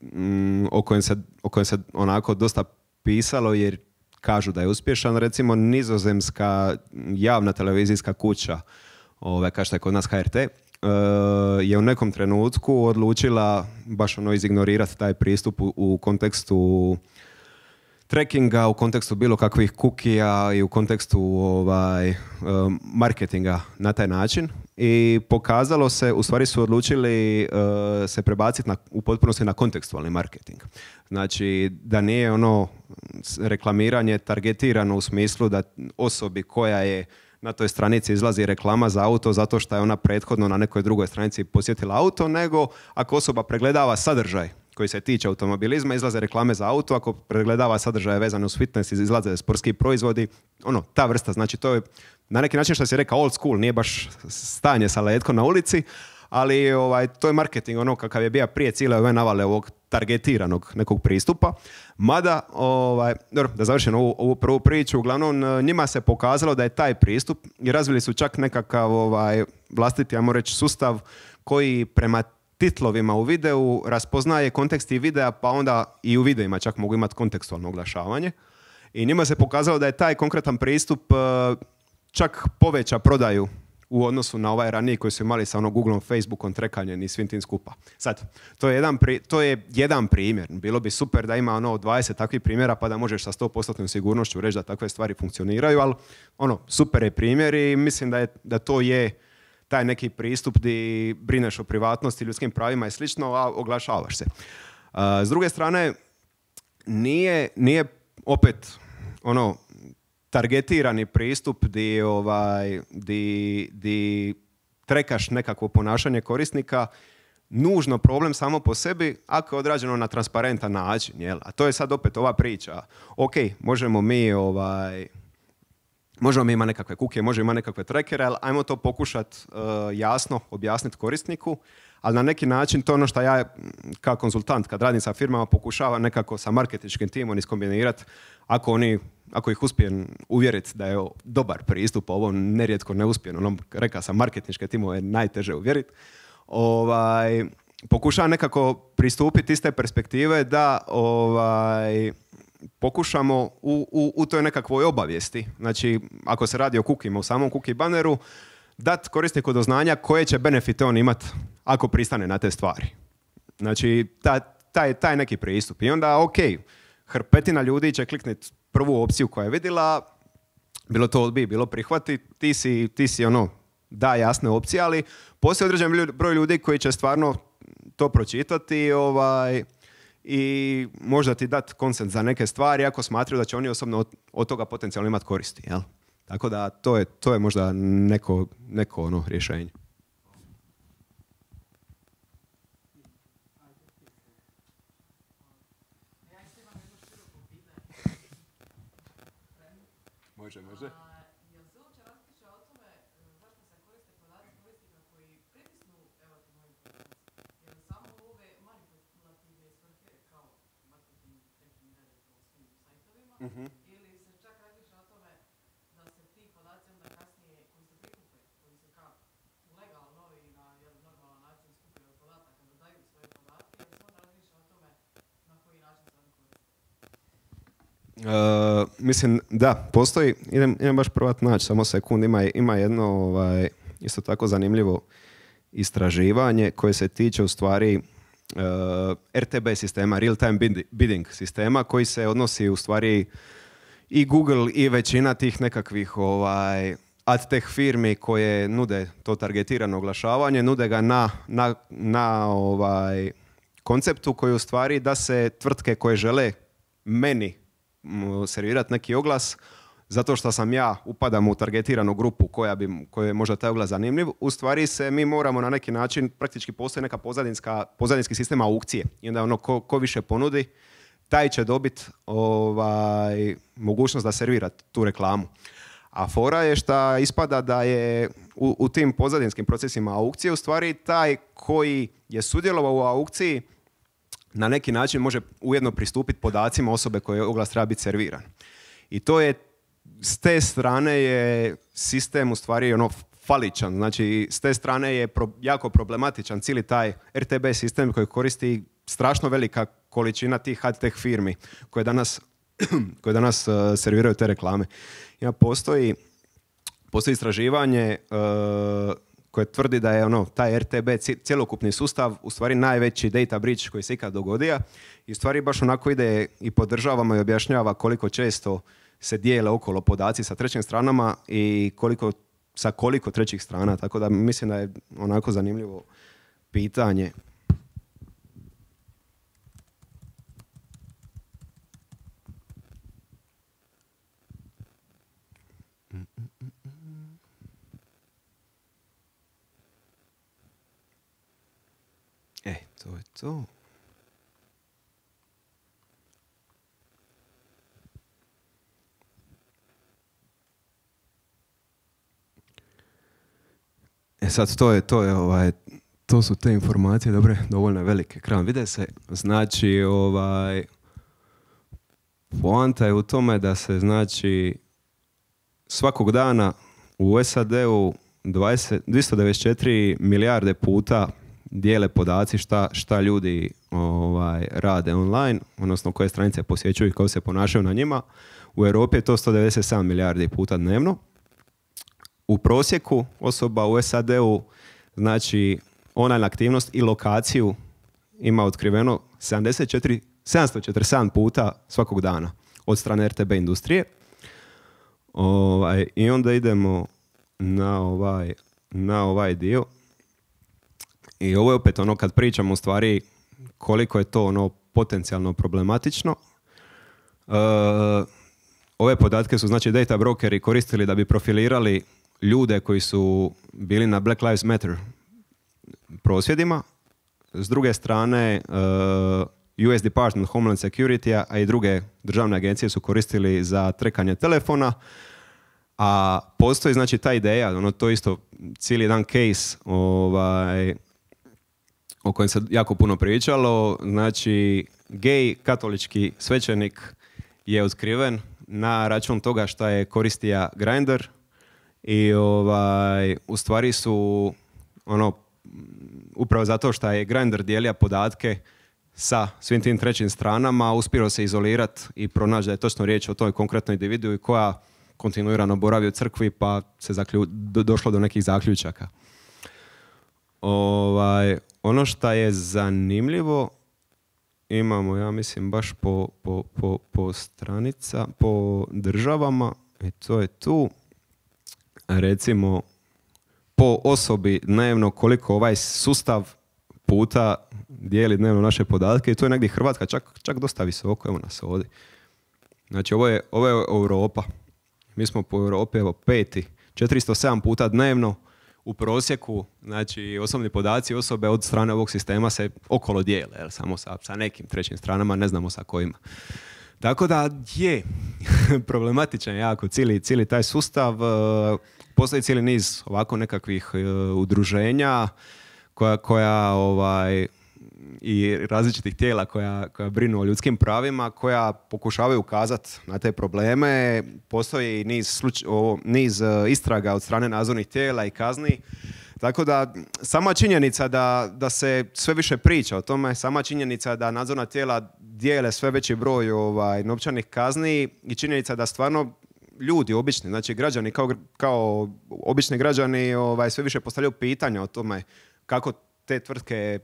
mm, o, kojem se, o kojem se onako dosta pisalo jer kažu da je uspješan. Recimo nizozemska javna televizijska kuća, ovaj, kao što je kod nas HRT, e, je u nekom trenutku odlučila baš ono izignorirati taj pristup u kontekstu trackinga u kontekstu bilo kakvih kukija i u kontekstu ovaj, eh, marketinga na taj način i pokazalo se, u stvari su odlučili eh, se prebaciti na, u potpunosti na kontekstualni marketing. Znači da nije ono reklamiranje targetirano u smislu da osobi koja je na toj stranici izlazi reklama za auto zato što je ona prethodno na nekoj drugoj stranici posjetila auto, nego ako osoba pregledava sadržaj koji se tiče automobilizma, izlaze reklame za auto, ako pregledava sadržaje vezane uz fitness, izlaze sportski proizvodi, ono, ta vrsta, znači to je na neki način što si rekao old school, nije baš stanje sa letkom na ulici, ali ovaj, to je marketing ono kakav je bio prije cijele ove navale ovog targetiranog nekog pristupa. Mada, ovaj, dobro, da završim ovu, ovu prvu priču, uglavnom e, njima se pokazalo da je taj pristup i razvili su čak nekakav ovaj, vlastiti, ajmo reći, sustav koji prema titlovima u videu raspoznaje kontekst i videa, pa onda i u videima čak mogu imati kontekstualno oglašavanje. I njima se pokazalo da je taj konkretan pristup e, čak poveća prodaju u odnosu na ovaj raniji koji su imali sa onog Googlom, Facebookom, trekanjem i svim tim skupa. Sad, to je, jedan primjer. Bilo bi super da ima ono 20 takvih primjera pa da možeš sa 100% sigurnošću reći da takve stvari funkcioniraju, ali ono, super je primjer i mislim da, je, da to je taj neki pristup di brineš o privatnosti, ljudskim pravima i slično, a oglašavaš se. Uh, s druge strane, nije, nije opet ono targetirani pristup di, ovaj, di, trekaš nekakvo ponašanje korisnika, nužno problem samo po sebi ako je odrađeno na transparentan način. Jel? A to je sad opet ova priča. Ok, možemo mi ovaj, Možemo mi ima nekakve kuke, možemo ima nekakve trekere, ali ajmo to pokušati e, jasno objasniti korisniku, ali na neki način to je ono što ja kao konzultant kad radim sa firmama pokušavam nekako sa marketinškim timom iskombinirati ako oni ako ih uspijem uvjeriti da je dobar pristup ovo nerijetko ne uspijem. Ono reka sam marketinške timove najteže uvjeriti, ovaj, pokušavam nekako pristupiti iz te perspektive da ovaj, pokušamo u, u, u toj nekakvoj obavijesti, znači ako se radi o kukima u samom kuki baneru, dat korisniku do znanja koje će benefite on imati ako pristane na te stvari. Znači, ta, taj, taj neki pristup. I onda, ok, hrpetina ljudi će kliknuti prvu opciju koja je vidjela, bilo to odbi, bilo prihvati, ti si, ti si ono, da, jasne opcije, ali postoji određen broj ljudi koji će stvarno to pročitati, ovaj, i možda ti dati konsent za neke stvari ako smatraju da će oni osobno od, od toga potencijalno imati koristi. Jel? Tako da to je, to je možda neko, neko ono rješenje. E, mislim, da, postoji, idem, idem baš prvat naći, samo sekund, ima, ima jedno ovaj, isto tako zanimljivo istraživanje koje se tiče u stvari e, RTB sistema, real time bidding sistema koji se odnosi u stvari i Google i većina tih nekakvih ovaj, ad tech firmi koje nude to targetirano oglašavanje, nude ga na, na, na ovaj, konceptu koji u stvari da se tvrtke koje žele meni servirati neki oglas zato što sam ja upadam u targetiranu grupu koja bi, kojoj je možda taj oglas zanimljiv, u stvari se mi moramo na neki način, praktički postoji neka pozadinska, pozadinski sistem aukcije. I onda ono ko, ko više ponudi, taj će dobiti ovaj, mogućnost da servira tu reklamu. A fora je šta ispada da je u, u tim pozadinskim procesima aukcije u stvari taj koji je sudjelovao u aukciji na neki način može ujedno pristupiti podacima osobe koje oglas treba biti serviran. I to je, s te strane je sistem u stvari ono faličan. Znači, s te strane je jako problematičan cijeli taj RTB sistem koji koristi strašno velika količina tih high-tech firmi koje danas, koje danas e, serviraju te reklame. Ja, postoji, postoji istraživanje e, koje tvrdi da je ono, taj RTB cjelokupni sustav u stvari najveći data breach koji se ikad dogodio i u stvari baš onako ide i podržavamo i objašnjava koliko često se dijele okolo podaci sa trećim stranama i koliko, sa koliko trećih strana. Tako da mislim da je onako zanimljivo pitanje. to E sad, to je, to je ovaj, to su te informacije, dobre, dovoljno velike. kram vide se, znači, ovaj, poanta je u tome da se, znači, svakog dana u SAD-u 20, 294 milijarde puta dijele podaci šta, šta ljudi ovaj, rade online, odnosno koje stranice posjećuju i kako se ponašaju na njima. U Europi je to 197 milijardi puta dnevno. U prosjeku osoba u SAD-u znači online aktivnost i lokaciju ima otkriveno 74, 747 puta svakog dana od strane RTB industrije. Ovaj, I onda idemo na ovaj, na ovaj dio. I ovo je opet ono kad pričamo u stvari koliko je to ono potencijalno problematično. E, ove podatke su znači data brokeri koristili da bi profilirali ljude koji su bili na Black Lives Matter prosvjedima. S druge strane, e, US Department Homeland Security, a i druge državne agencije su koristili za trekanje telefona. A postoji znači ta ideja, ono to isto cijeli jedan case ovaj, o kojem se jako puno pričalo. Znači, gej katolički svećenik je otkriven na račun toga što je koristija grinder i ovaj, u stvari su ono, upravo zato što je grinder dijelio podatke sa svim tim trećim stranama, uspio se izolirati i pronaći da je točno riječ o toj konkretnoj individu koja kontinuirano boravi u crkvi pa se došlo do nekih zaključaka. Ovaj, ono što je zanimljivo, imamo, ja mislim, baš po, po, po, po stranica, po državama, i e, to je tu, recimo, po osobi dnevno koliko ovaj sustav puta dijeli dnevno naše podatke i to je negdje Hrvatska čak, čak dosta visoko, evo nas ovdje. Znači ovo je, ovo je Europa. Mi smo po Europi evo peti, 407 puta dnevno u prosjeku, znači osobni podaci osobe od strane ovog sistema se okolo dijele, jel, samo sa, sa nekim trećim stranama, ne znamo sa kojima. Tako da je problematičan jako cijeli, cijeli taj sustav. E, postoji cijeli niz ovako nekakvih e, udruženja koja, koja ovaj, i različitih tijela koja, koja brinu o ljudskim pravima, koja pokušavaju ukazati na te probleme. Postoji niz, niz e, istraga od strane nadzornih tijela i kazni. Tako da sama činjenica da, da se sve više priča o tome, sama činjenica da nadzorna tijela dijele sve veći broj ovaj, novčanih kazni i činjenica da stvarno ljudi obični, znači građani kao, kao obični građani ovaj, sve više postavljaju pitanja o tome kako te tvrtke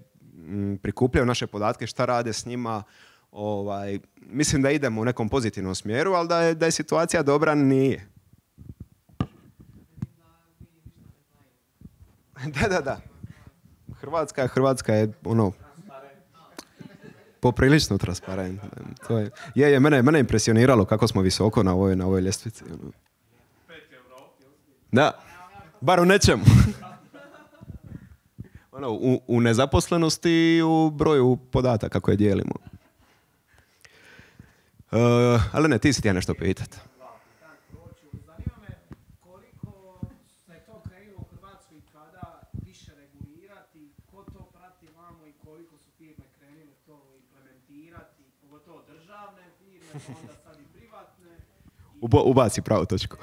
prikupljaju naše podatke, šta rade s njima, ovaj, mislim da idemo u nekom pozitivnom smjeru, ali da je, da je situacija dobra nije. Da, da, da. Hrvatska, Hrvatska je ono poprilično transparentna. To je, je, je, mene, mene impresioniralo kako smo visoko na ovoj, na ovoj ljestvici. Ono. Da, bar u nečemu. Ono, u, u nezaposlenosti i u broju podataka koje dijelimo. E, ali ne, ti si ti ja nešto pitati. Pa ubaci pravu točku.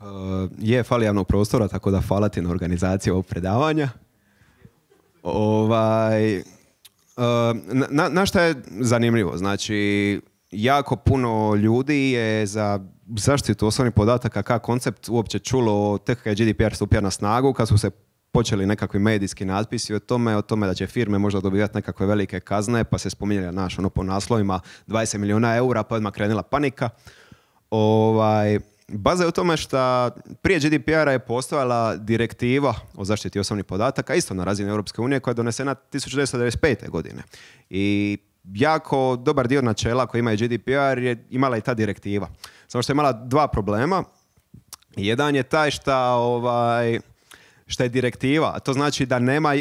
Eh, je fali javnog prostora, tako da hvala ti na organizaciju ovog predavanja. Ovaj, eh, na, na šta je zanimljivo? Znači, jako puno ljudi je za zaštitu osobnih podataka kao koncept uopće čulo tek kad je GDPR stupio na snagu, kad su se počeli nekakvi medijski natpisi o tome, o tome da će firme možda dobivati nekakve velike kazne, pa se spominjali naš ono po naslovima 20 milijuna eura, pa odmah krenila panika. Ovaj, Baza je u tome što prije GDPR-a je postojala direktiva o zaštiti osobnih podataka, isto na razini Europske unije, koja je donesena 1995. godine. I jako dobar dio načela koji ima GDPR je imala i ta direktiva. Samo što je imala dva problema. Jedan je taj što ovaj, što je direktiva, to znači da nema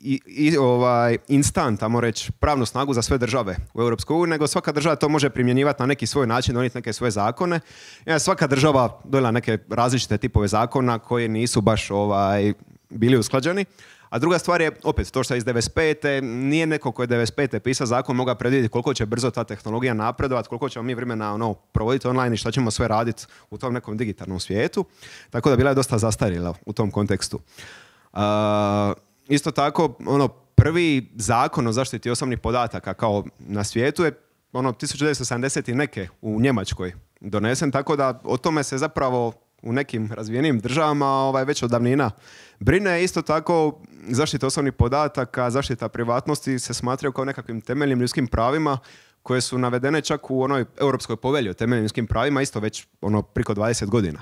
i, ovaj, instant, ajmo reći, pravnu snagu za sve države u EU, nego svaka država to može primjenjivati na neki svoj način, donijeti neke svoje zakone. Ja, svaka država donijela neke različite tipove zakona koji nisu baš ovaj, bili usklađeni. A druga stvar je, opet, to što je iz 95. nije neko ko je 95. pisao zakon mogao predvidjeti koliko će brzo ta tehnologija napredovati, koliko ćemo mi vremena ono, provoditi online i šta ćemo sve raditi u tom nekom digitalnom svijetu. Tako da bila je dosta zastarjela u tom kontekstu. Uh, isto tako, ono, prvi zakon o zaštiti osobnih podataka kao na svijetu je ono 1970 i neke u Njemačkoj donesen, tako da o tome se zapravo u nekim razvijenim državama ovaj, već od davnina. Brine isto tako zaštita osobnih podataka, zaštita privatnosti se smatraju kao nekakvim temeljnim ljudskim pravima koje su navedene čak u onoj Europskoj povelji o temeljnim ljudskim pravima isto već ono priko 20 godina.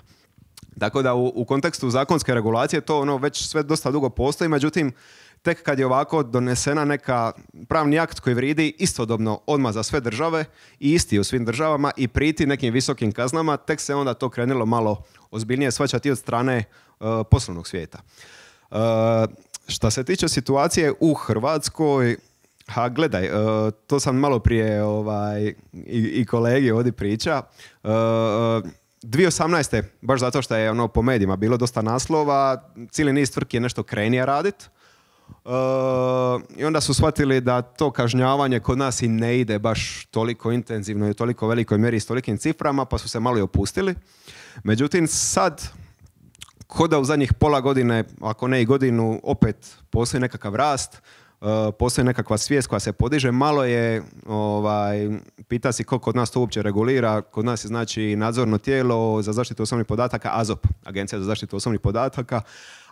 Tako dakle, da u, u kontekstu zakonske regulacije to ono već sve dosta dugo postoji, međutim tek kad je ovako donesena neka pravni akt koji vridi istodobno odmah za sve države i isti u svim državama i priti nekim visokim kaznama, tek se onda to krenilo malo ozbiljnije svačati od strane e, poslovnog svijeta. Što e, šta se tiče situacije u Hrvatskoj, ha gledaj, e, to sam malo prije ovaj, i, i kolegi ovdje priča, 2018. baš zato što je ono po medijima bilo dosta naslova, cijeli niz tvrtki je nešto krenija raditi. I onda su shvatili da to kažnjavanje kod nas i ne ide baš toliko intenzivno i u toliko velikoj mjeri s tolikim ciframa, pa su se malo i opustili. Međutim, sad, koda u zadnjih pola godine, ako ne i godinu, opet postoji nekakav rast, E, postoji nekakva svijest koja se podiže. Malo je, ovaj, pita si ko kod nas to uopće regulira. Kod nas je znači nadzorno tijelo za zaštitu osobnih podataka, AZOP, Agencija za zaštitu osobnih podataka.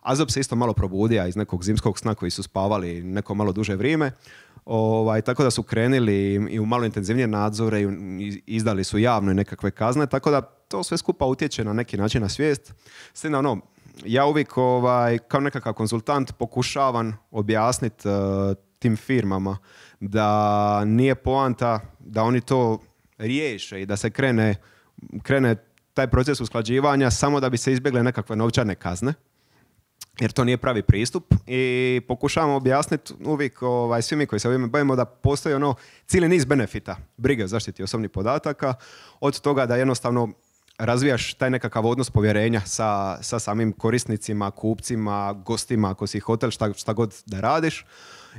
AZOP se isto malo probudija iz nekog zimskog sna koji su spavali neko malo duže vrijeme. Ovaj, tako da su krenili i u malo intenzivnije nadzore i izdali su javno i nekakve kazne. Tako da to sve skupa utječe na neki način na svijest. sve na ono, ja uvijek ovaj, kao nekakav konzultant pokušavam objasniti eh, tim firmama da nije poanta da oni to riješe i da se krene, krene taj proces usklađivanja samo da bi se izbjegle nekakve novčane kazne jer to nije pravi pristup i pokušavam objasniti uvijek ovaj, svi mi koji se ovime bavimo da postoji ono cijeli niz benefita brige o zaštiti osobnih podataka od toga da jednostavno razvijaš taj nekakav odnos povjerenja sa, sa samim korisnicima, kupcima, gostima, ako si hotel, šta, god da radiš,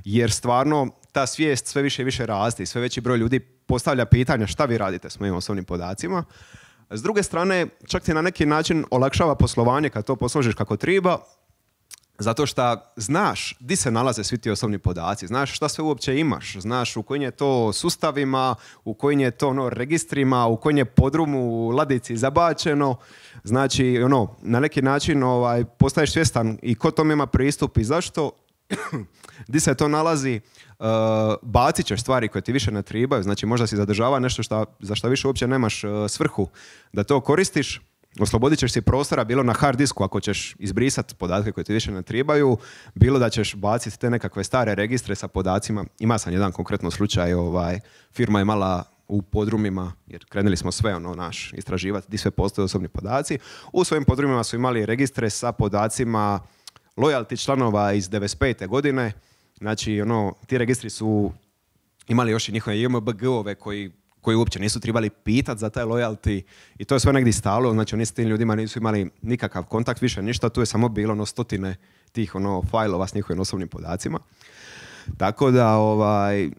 jer stvarno ta svijest sve više i više raste i sve veći broj ljudi postavlja pitanja šta vi radite s mojim osobnim podacima. S druge strane, čak ti na neki način olakšava poslovanje kad to posložiš kako treba, zato što znaš di se nalaze svi ti osobni podaci, znaš šta sve uopće imaš, znaš u kojim je to sustavima, u kojim je to ono, registrima, u kojim je podrumu u ladici zabačeno. Znači, ono, na neki način ovaj, postaješ svjestan i ko tome ima pristup i zašto, di se to nalazi, uh, bacit ćeš stvari koje ti više ne tribaju. Znači, možda si zadržava nešto šta, za što više uopće nemaš e, svrhu da to koristiš oslobodit ćeš si prostora bilo na hard disku ako ćeš izbrisati podatke koje ti više ne trebaju, bilo da ćeš baciti te nekakve stare registre sa podacima. Ima sam jedan konkretno slučaj, ovaj, firma je mala u podrumima, jer krenuli smo sve ono naš istraživati di sve postoje osobni podaci. U svojim podrumima su imali registre sa podacima lojalti članova iz 95. godine. Znači, ono, ti registri su imali još i njihove JMBG-ove koji koji uopće nisu trebali pitati za taj lojalti i to je sve negdje stalo, znači oni s tim ljudima nisu imali nikakav kontakt, više ništa, tu je samo bilo ono stotine tih ono fajlova s njihovim osobnim podacima. Tako da ovaj,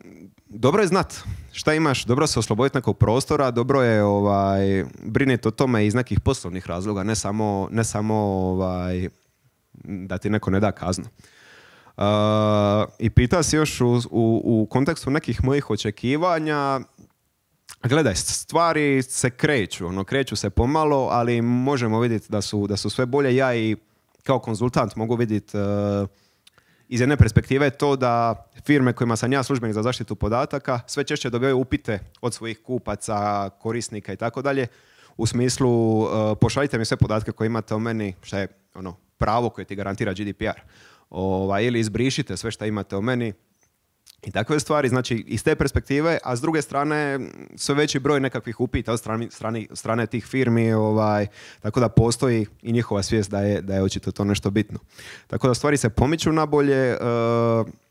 dobro je znat šta imaš, dobro se osloboditi nekog prostora, dobro je ovaj, brinuti o tome iz nekih poslovnih razloga, ne samo, ne samo ovaj, da ti neko ne da kaznu. Uh, I pita se još u, u kontekstu nekih mojih očekivanja, Gledaj, stvari se kreću, ono, kreću se pomalo, ali možemo vidjeti da su, da su sve bolje. Ja i kao konzultant mogu vidjeti e, iz jedne perspektive to da firme kojima sam ja službenik za zaštitu podataka sve češće dobivaju upite od svojih kupaca, korisnika i tako dalje u smislu e, pošaljite mi sve podatke koje imate o meni, što je ono pravo koje ti garantira GDPR. Ova, ili izbrišite sve što imate o meni, i takve stvari, znači iz te perspektive, a s druge strane sve veći broj nekakvih upita od strane, strane tih firmi, ovaj, tako da postoji i njihova svijest da je, da je očito to nešto bitno. Tako da stvari se pomiču nabolje, eh,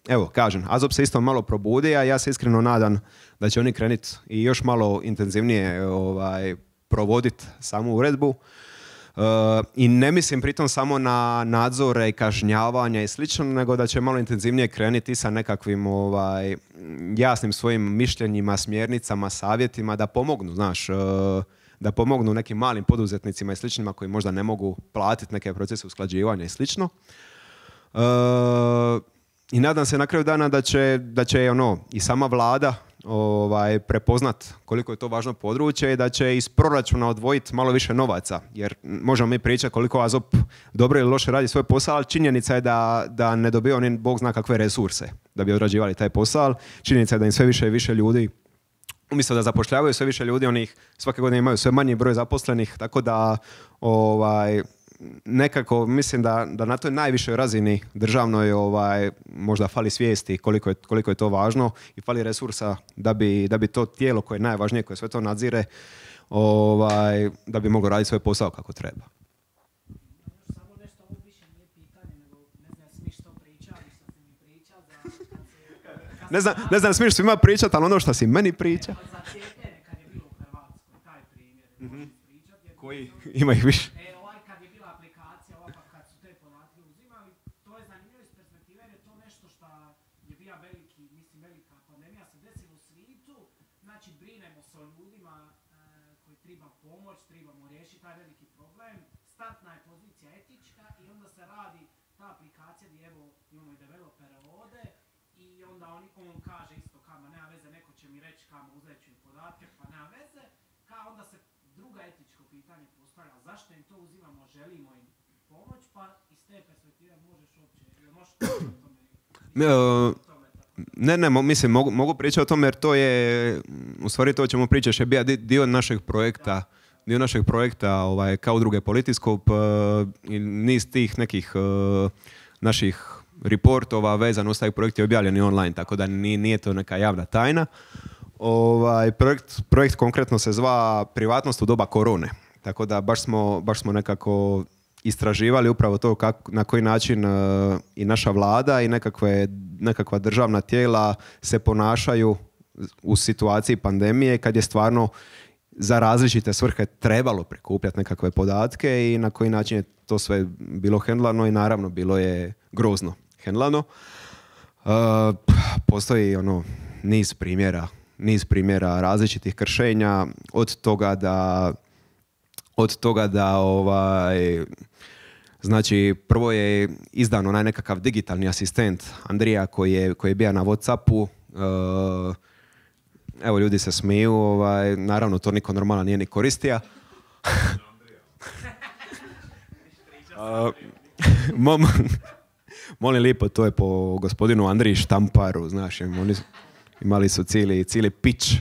evo kažem, Azop se isto malo probudi, a ja se iskreno nadam da će oni krenuti i još malo intenzivnije ovaj, provoditi samu uredbu. Uh, I ne mislim pritom samo na nadzore i kažnjavanja i slično, nego da će malo intenzivnije krenuti sa nekakvim ovaj, jasnim svojim mišljenjima, smjernicama, savjetima da pomognu, znaš, uh, da pomognu nekim malim poduzetnicima i sličnima koji možda ne mogu platiti neke procese usklađivanja i slično. Uh, I nadam se na kraju dana da će, da će ono, i sama vlada ovaj, prepoznat koliko je to važno područje i da će iz proračuna odvojiti malo više novaca. Jer možemo mi pričati koliko Azop dobro ili loše radi svoj posao, ali činjenica je da, da ne dobije oni, Bog zna kakve resurse da bi odrađivali taj posao. Činjenica je da im sve više i više ljudi umjesto da zapošljavaju sve više ljudi, onih svake godine imaju sve manji broj zaposlenih, tako da ovaj, nekako mislim da, da na toj najvišoj razini državnoj ovaj, možda fali svijesti koliko je, koliko je to važno i fali resursa da bi, da bi to tijelo koje je najvažnije, koje sve to nadzire, ovaj, da bi moglo raditi svoj posao kako treba. Ne znam, ne znam smiješ svima pričati, ali ono što si meni priča. Koji? Ima ih više. E, E, ne, ne, mislim, mogu, pričati o tome jer to je, u stvari to ćemo pričati, je bio dio našeg projekta, dio našeg projekta ovaj, kao druge politiskop e, i niz tih nekih e, naših reportova vezano uz taj projekt je objavljen online, tako da nije to neka javna tajna. Ovaj, projekt, konkretno se zva Privatnost u doba korone, tako da baš smo nekako istraživali upravo to na koji način e, i naša vlada i nekakve, nekakva državna tijela se ponašaju u situaciji pandemije kad je stvarno za različite svrhe trebalo prikupljati nekakve podatke i na koji način je to sve bilo hendlano i naravno bilo je grozno hendlano. E, postoji ono niz primjera, niz primjera različitih kršenja od toga da od toga da ovaj, Znači, prvo je izdan onaj nekakav digitalni asistent Andrija koji je, koji je bio na Whatsappu. Eh, evo, ljudi se smiju. Ovaj, naravno, to niko normalno nije ni koristio. Mom, molim lipo, to je po gospodinu Andriji Štamparu, znaš, oni imali su cijeli, cijeli pić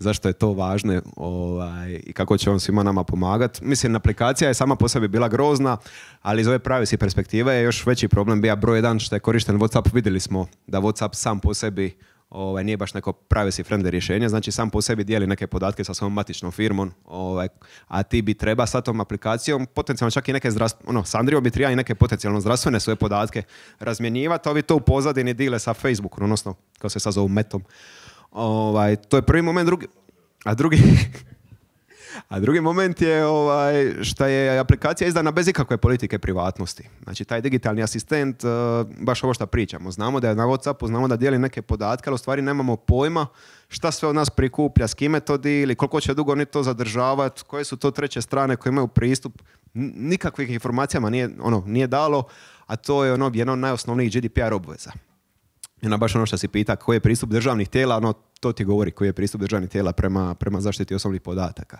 zašto je to važno ovaj, i kako će on svima nama pomagati. Mislim, aplikacija je sama po sebi bila grozna, ali iz ove privacy perspektive je još veći problem bio broj jedan što je korišten WhatsApp. Vidjeli smo da WhatsApp sam po sebi ovaj, nije baš neko privacy friendly rješenje, znači sam po sebi dijeli neke podatke sa svojom matičnom firmom, ovaj, a ti bi treba sa tom aplikacijom potencijalno čak i neke zdravstvene, ono, s Andrijom bi i neke potencijalno zdravstvene svoje podatke razmjenjivati, a ovi to u pozadini dile sa Facebookom, odnosno, kao se sad zovu metom. Ovaj, to je prvi moment, drugi, a drugi, a drugi moment je ovaj, što je aplikacija izdana bez ikakve politike privatnosti. Znači, taj digitalni asistent, eh, baš ovo što pričamo, znamo da je na Whatsappu, znamo da dijeli neke podatke, ali u stvari nemamo pojma šta sve od nas prikuplja, s kime to dili, koliko će dugo oni to zadržavati, koje su to treće strane koje imaju pristup. Nikakvih informacijama nije, ono, nije dalo, a to je ono, jedna od najosnovnijih GDPR obveza. Ona baš ono što si pita, koji je pristup državnih tijela, no to ti govori koji je pristup državnih tijela prema, prema zaštiti osobnih podataka.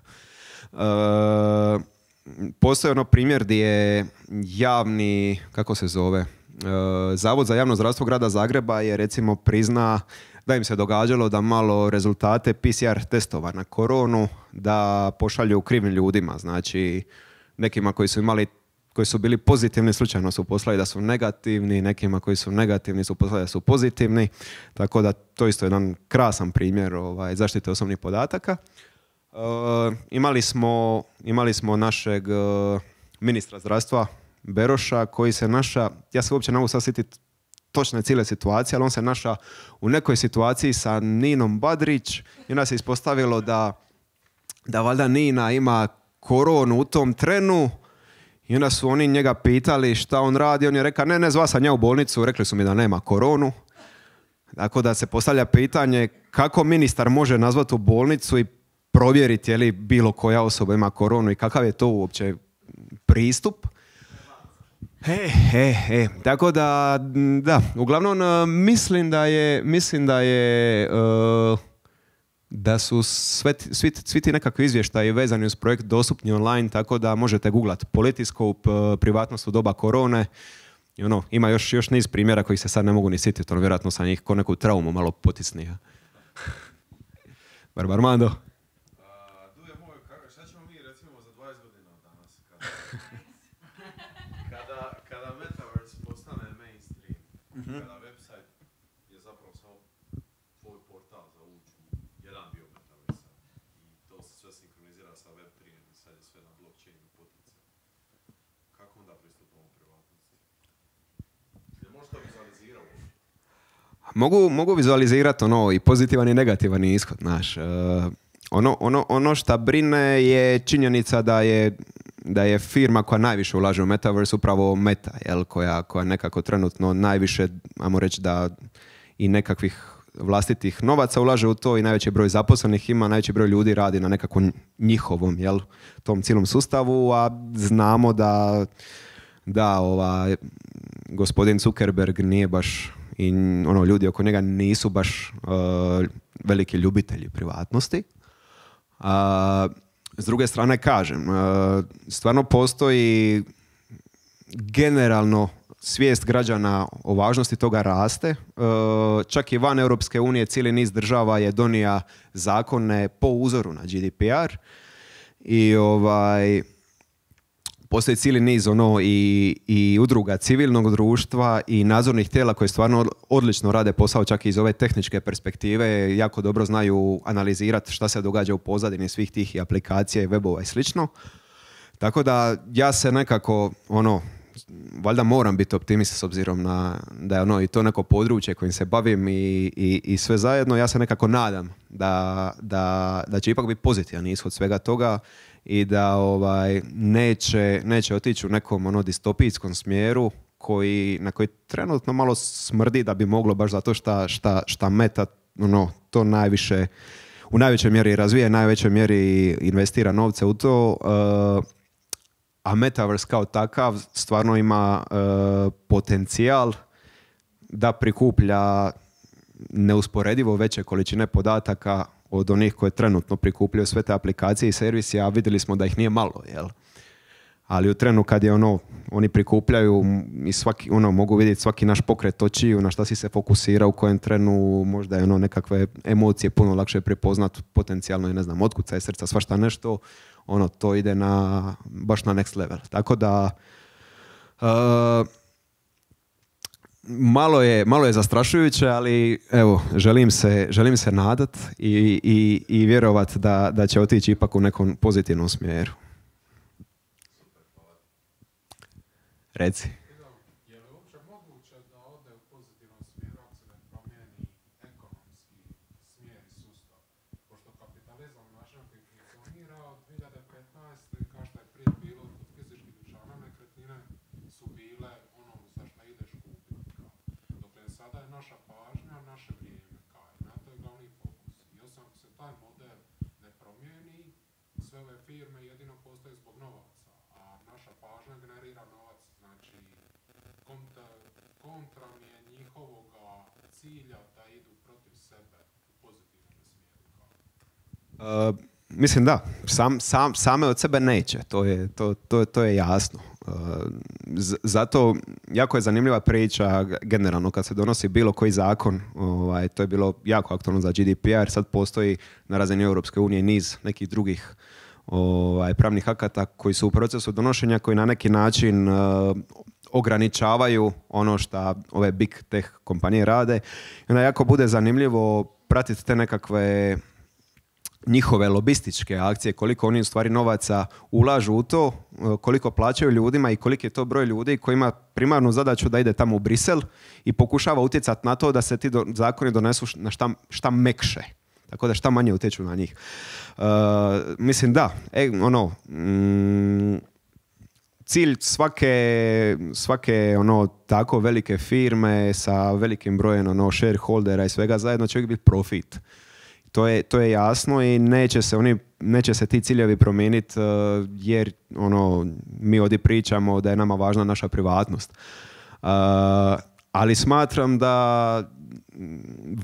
E, postoji ono primjer gdje je javni, kako se zove, e, Zavod za javno zdravstvo grada Zagreba je recimo prizna da im se događalo da malo rezultate PCR testova na koronu da pošalju krivim ljudima, znači nekima koji su imali koji su bili pozitivni slučajno su poslali da su negativni, nekima koji su negativni su poslali da su pozitivni, tako da to isto je jedan krasan primjer ovaj, zaštite osobnih podataka. Eh, imali, smo, imali smo našeg eh, ministra zdravstva Beroša koji se naša, ja se uopće ne mogu sad točne cijele situacije, ali on se naša u nekoj situaciji sa Ninom Badrić i onda se ispostavilo da, da valjda Nina ima koronu u tom trenu i onda su oni njega pitali šta on radi, on je rekao ne, ne, zva sam ja u bolnicu, rekli su mi da nema koronu. Tako da se postavlja pitanje kako ministar može nazvati u bolnicu i provjeriti je li bilo koja osoba ima koronu i kakav je to uopće pristup. He, he, he. Tako da, da, uglavnom e, mislim da je, mislim da je e, da su sve, svi, svi ti nekakvi izvještaji vezani uz projekt dostupni online, tako da možete googlat politiskop, e, privatnost u doba korone, i ono, ima još, još niz primjera koji se sad ne mogu ni sititi, ono, vjerojatno sam ih ko neku traumu malo potisnio. Barbarmando. mogu, mogu vizualizirati ono i pozitivan i negativan ishod, znaš. E, ono, ono, ono šta brine je činjenica da je da je firma koja najviše ulaže u Metaverse upravo Meta, jel, koja, koja nekako trenutno najviše, ajmo reći da i nekakvih vlastitih novaca ulaže u to i najveći broj zaposlenih ima, najveći broj ljudi radi na nekakvom njihovom, jel, tom cijelom sustavu, a znamo da da ova, gospodin Zuckerberg nije baš i ono, ljudi oko njega nisu baš e, veliki ljubitelji privatnosti. A, s druge strane kažem, e, stvarno postoji generalno svijest građana o važnosti toga raste. E, čak i van Europske unije cijeli niz država je donija zakone po uzoru na GDPR i ovaj postoji cijeli niz ono i, i udruga civilnog društva i nadzornih tijela koje stvarno odlično rade posao čak i iz ove tehničke perspektive, jako dobro znaju analizirati šta se događa u pozadini svih tih aplikacija i webova i slično. Tako da ja se nekako ono valjda moram biti optimist s obzirom na da je ono i to neko područje kojim se bavim i, i, i sve zajedno, ja se nekako nadam da, da, da će ipak biti pozitivan ishod svega toga i da ovaj, neće, neće otići u nekom ono distopijskom smjeru koji, na koji trenutno malo smrdi da bi moglo baš zato šta, šta, šta meta ono, to najviše u najvećoj mjeri razvije, najvećoj mjeri investira novce u to. Eh, a Metaverse kao takav stvarno ima eh, potencijal da prikuplja neusporedivo veće količine podataka od onih koje trenutno prikupljaju sve te aplikacije i servisi, a vidjeli smo da ih nije malo, jel? Ali u trenu kad je ono, oni prikupljaju i svaki, ono, mogu vidjeti svaki naš pokret očiju, na šta si se fokusira, u kojem trenu, možda je ono nekakve emocije puno lakše prepoznat, potencijalno je, ne znam, je srca, svašta nešto, ono, to ide na, baš na next level. Tako da, e, malo je, malo je zastrašujuće, ali evo, želim se, želim se nadat i, i, i vjerovat da, da će otići ipak u nekom pozitivnom smjeru. Reci. Uh, mislim da, sam, same od sebe neće, to je, to, to, je jasno. Uh, zato jako je zanimljiva priča generalno kad se donosi bilo koji zakon, ovaj, to je bilo jako aktualno za GDPR, sad postoji na razini Europske unije niz nekih drugih ovaj, pravnih akata koji su u procesu donošenja koji na neki način uh, ograničavaju ono što ove big tech kompanije rade. I onda jako bude zanimljivo pratiti te nekakve njihove lobističke akcije, koliko oni u stvari novaca ulažu u to, e, koliko plaćaju ljudima i koliki je to broj ljudi koji ima primarnu zadaću da ide tamo u Brisel i pokušava utjecati na to da se ti zakoni donesu na šta, šta mekše. Tako da šta manje utječu na njih. E, mislim da, e, ono, mm, cilj svake, svake ono tako velike firme sa velikim brojem ono shareholdera i svega zajedno će uvijek biti profit to je, to je jasno i neće se oni neće se ti ciljevi promijeniti eh, jer ono mi ovdje pričamo da je nama važna naša privatnost. Eh, ali smatram da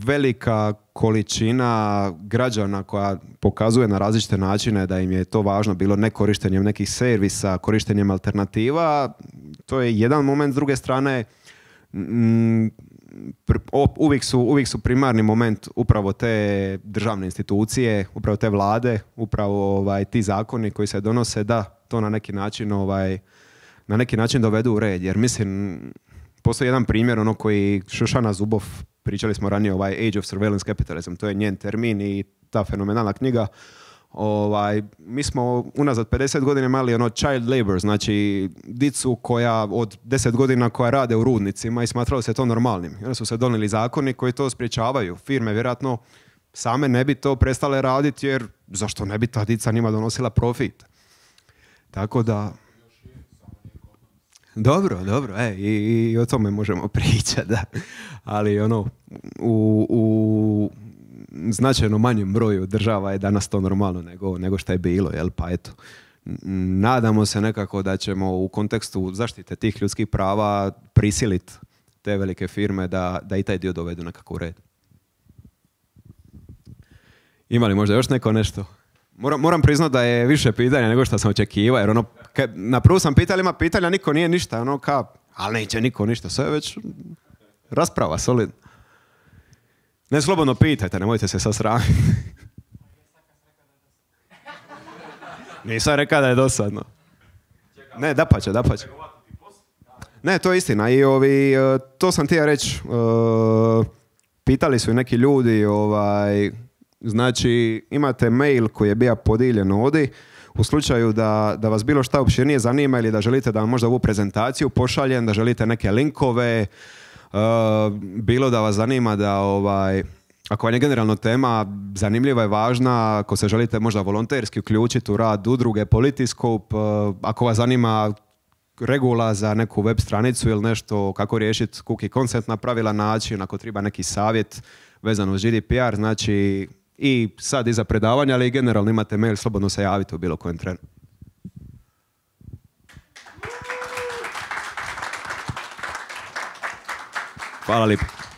velika količina građana koja pokazuje na različite načine da im je to važno bilo ne korištenjem nekih servisa, korištenjem alternativa, to je jedan moment. S druge strane, mm, uvijek su, su primarni moment upravo te državne institucije, upravo te vlade, upravo ovaj, ti zakoni koji se donose da to na neki način ovaj, na neki način dovedu u red. Jer mislim, postoji jedan primjer ono koji Šušana Zubov, pričali smo ranije ovaj Age of Surveillance Capitalism, to je njen termin i ta fenomenalna knjiga Ovaj, mi smo unazad 50 godina imali ono child labor, znači dicu koja od 10 godina koja rade u rudnicima i smatralo se to normalnim. I onda su se donijeli zakoni koji to spriječavaju. Firme vjerojatno same ne bi to prestale raditi jer zašto ne bi ta dica njima donosila profit. Tako da... Dobro, dobro, e, i, i o tome možemo pričati, da. Ali ono, u, u značajno manjem broju država je danas to normalno nego, nego što je bilo, jel? pa eto. Nadamo se nekako da ćemo u kontekstu zaštite tih ljudskih prava prisiliti te velike firme da, da i taj dio dovedu nekako u red. Ima li možda još neko nešto? Moram, moram priznat da je više pitanja nego što sam očekivao, jer ono, kad, na prvu sam pitali, ima pitanja, niko nije ništa, ono ka, ali neće niko ništa, sve je već rasprava, solidna. Ne, slobodno pitajte, nemojte se sad sramiti. Nisam rekao da je dosadno. Ne, da će, da će. Ne, to je istina i ovi, e, to sam ti ja reći. E, pitali su neki ljudi, ovaj, znači imate mail koji je bio podijeljen ovdje u slučaju da, da vas bilo šta uopće nije zanima ili da želite da vam možda ovu prezentaciju pošaljem, da želite neke linkove, Uh, bilo da vas zanima da ovaj, ako vam je generalno tema zanimljiva i važna, ako se želite možda volonterski uključiti u rad udruge Politiskop, uh, ako vas zanima regula za neku web stranicu ili nešto kako riješiti cookie consent na pravilan način, ako treba neki savjet vezano uz GDPR, znači i sad iza predavanja, ali i generalno imate mail, slobodno se javite u bilo kojem trenu. Hvala lepa.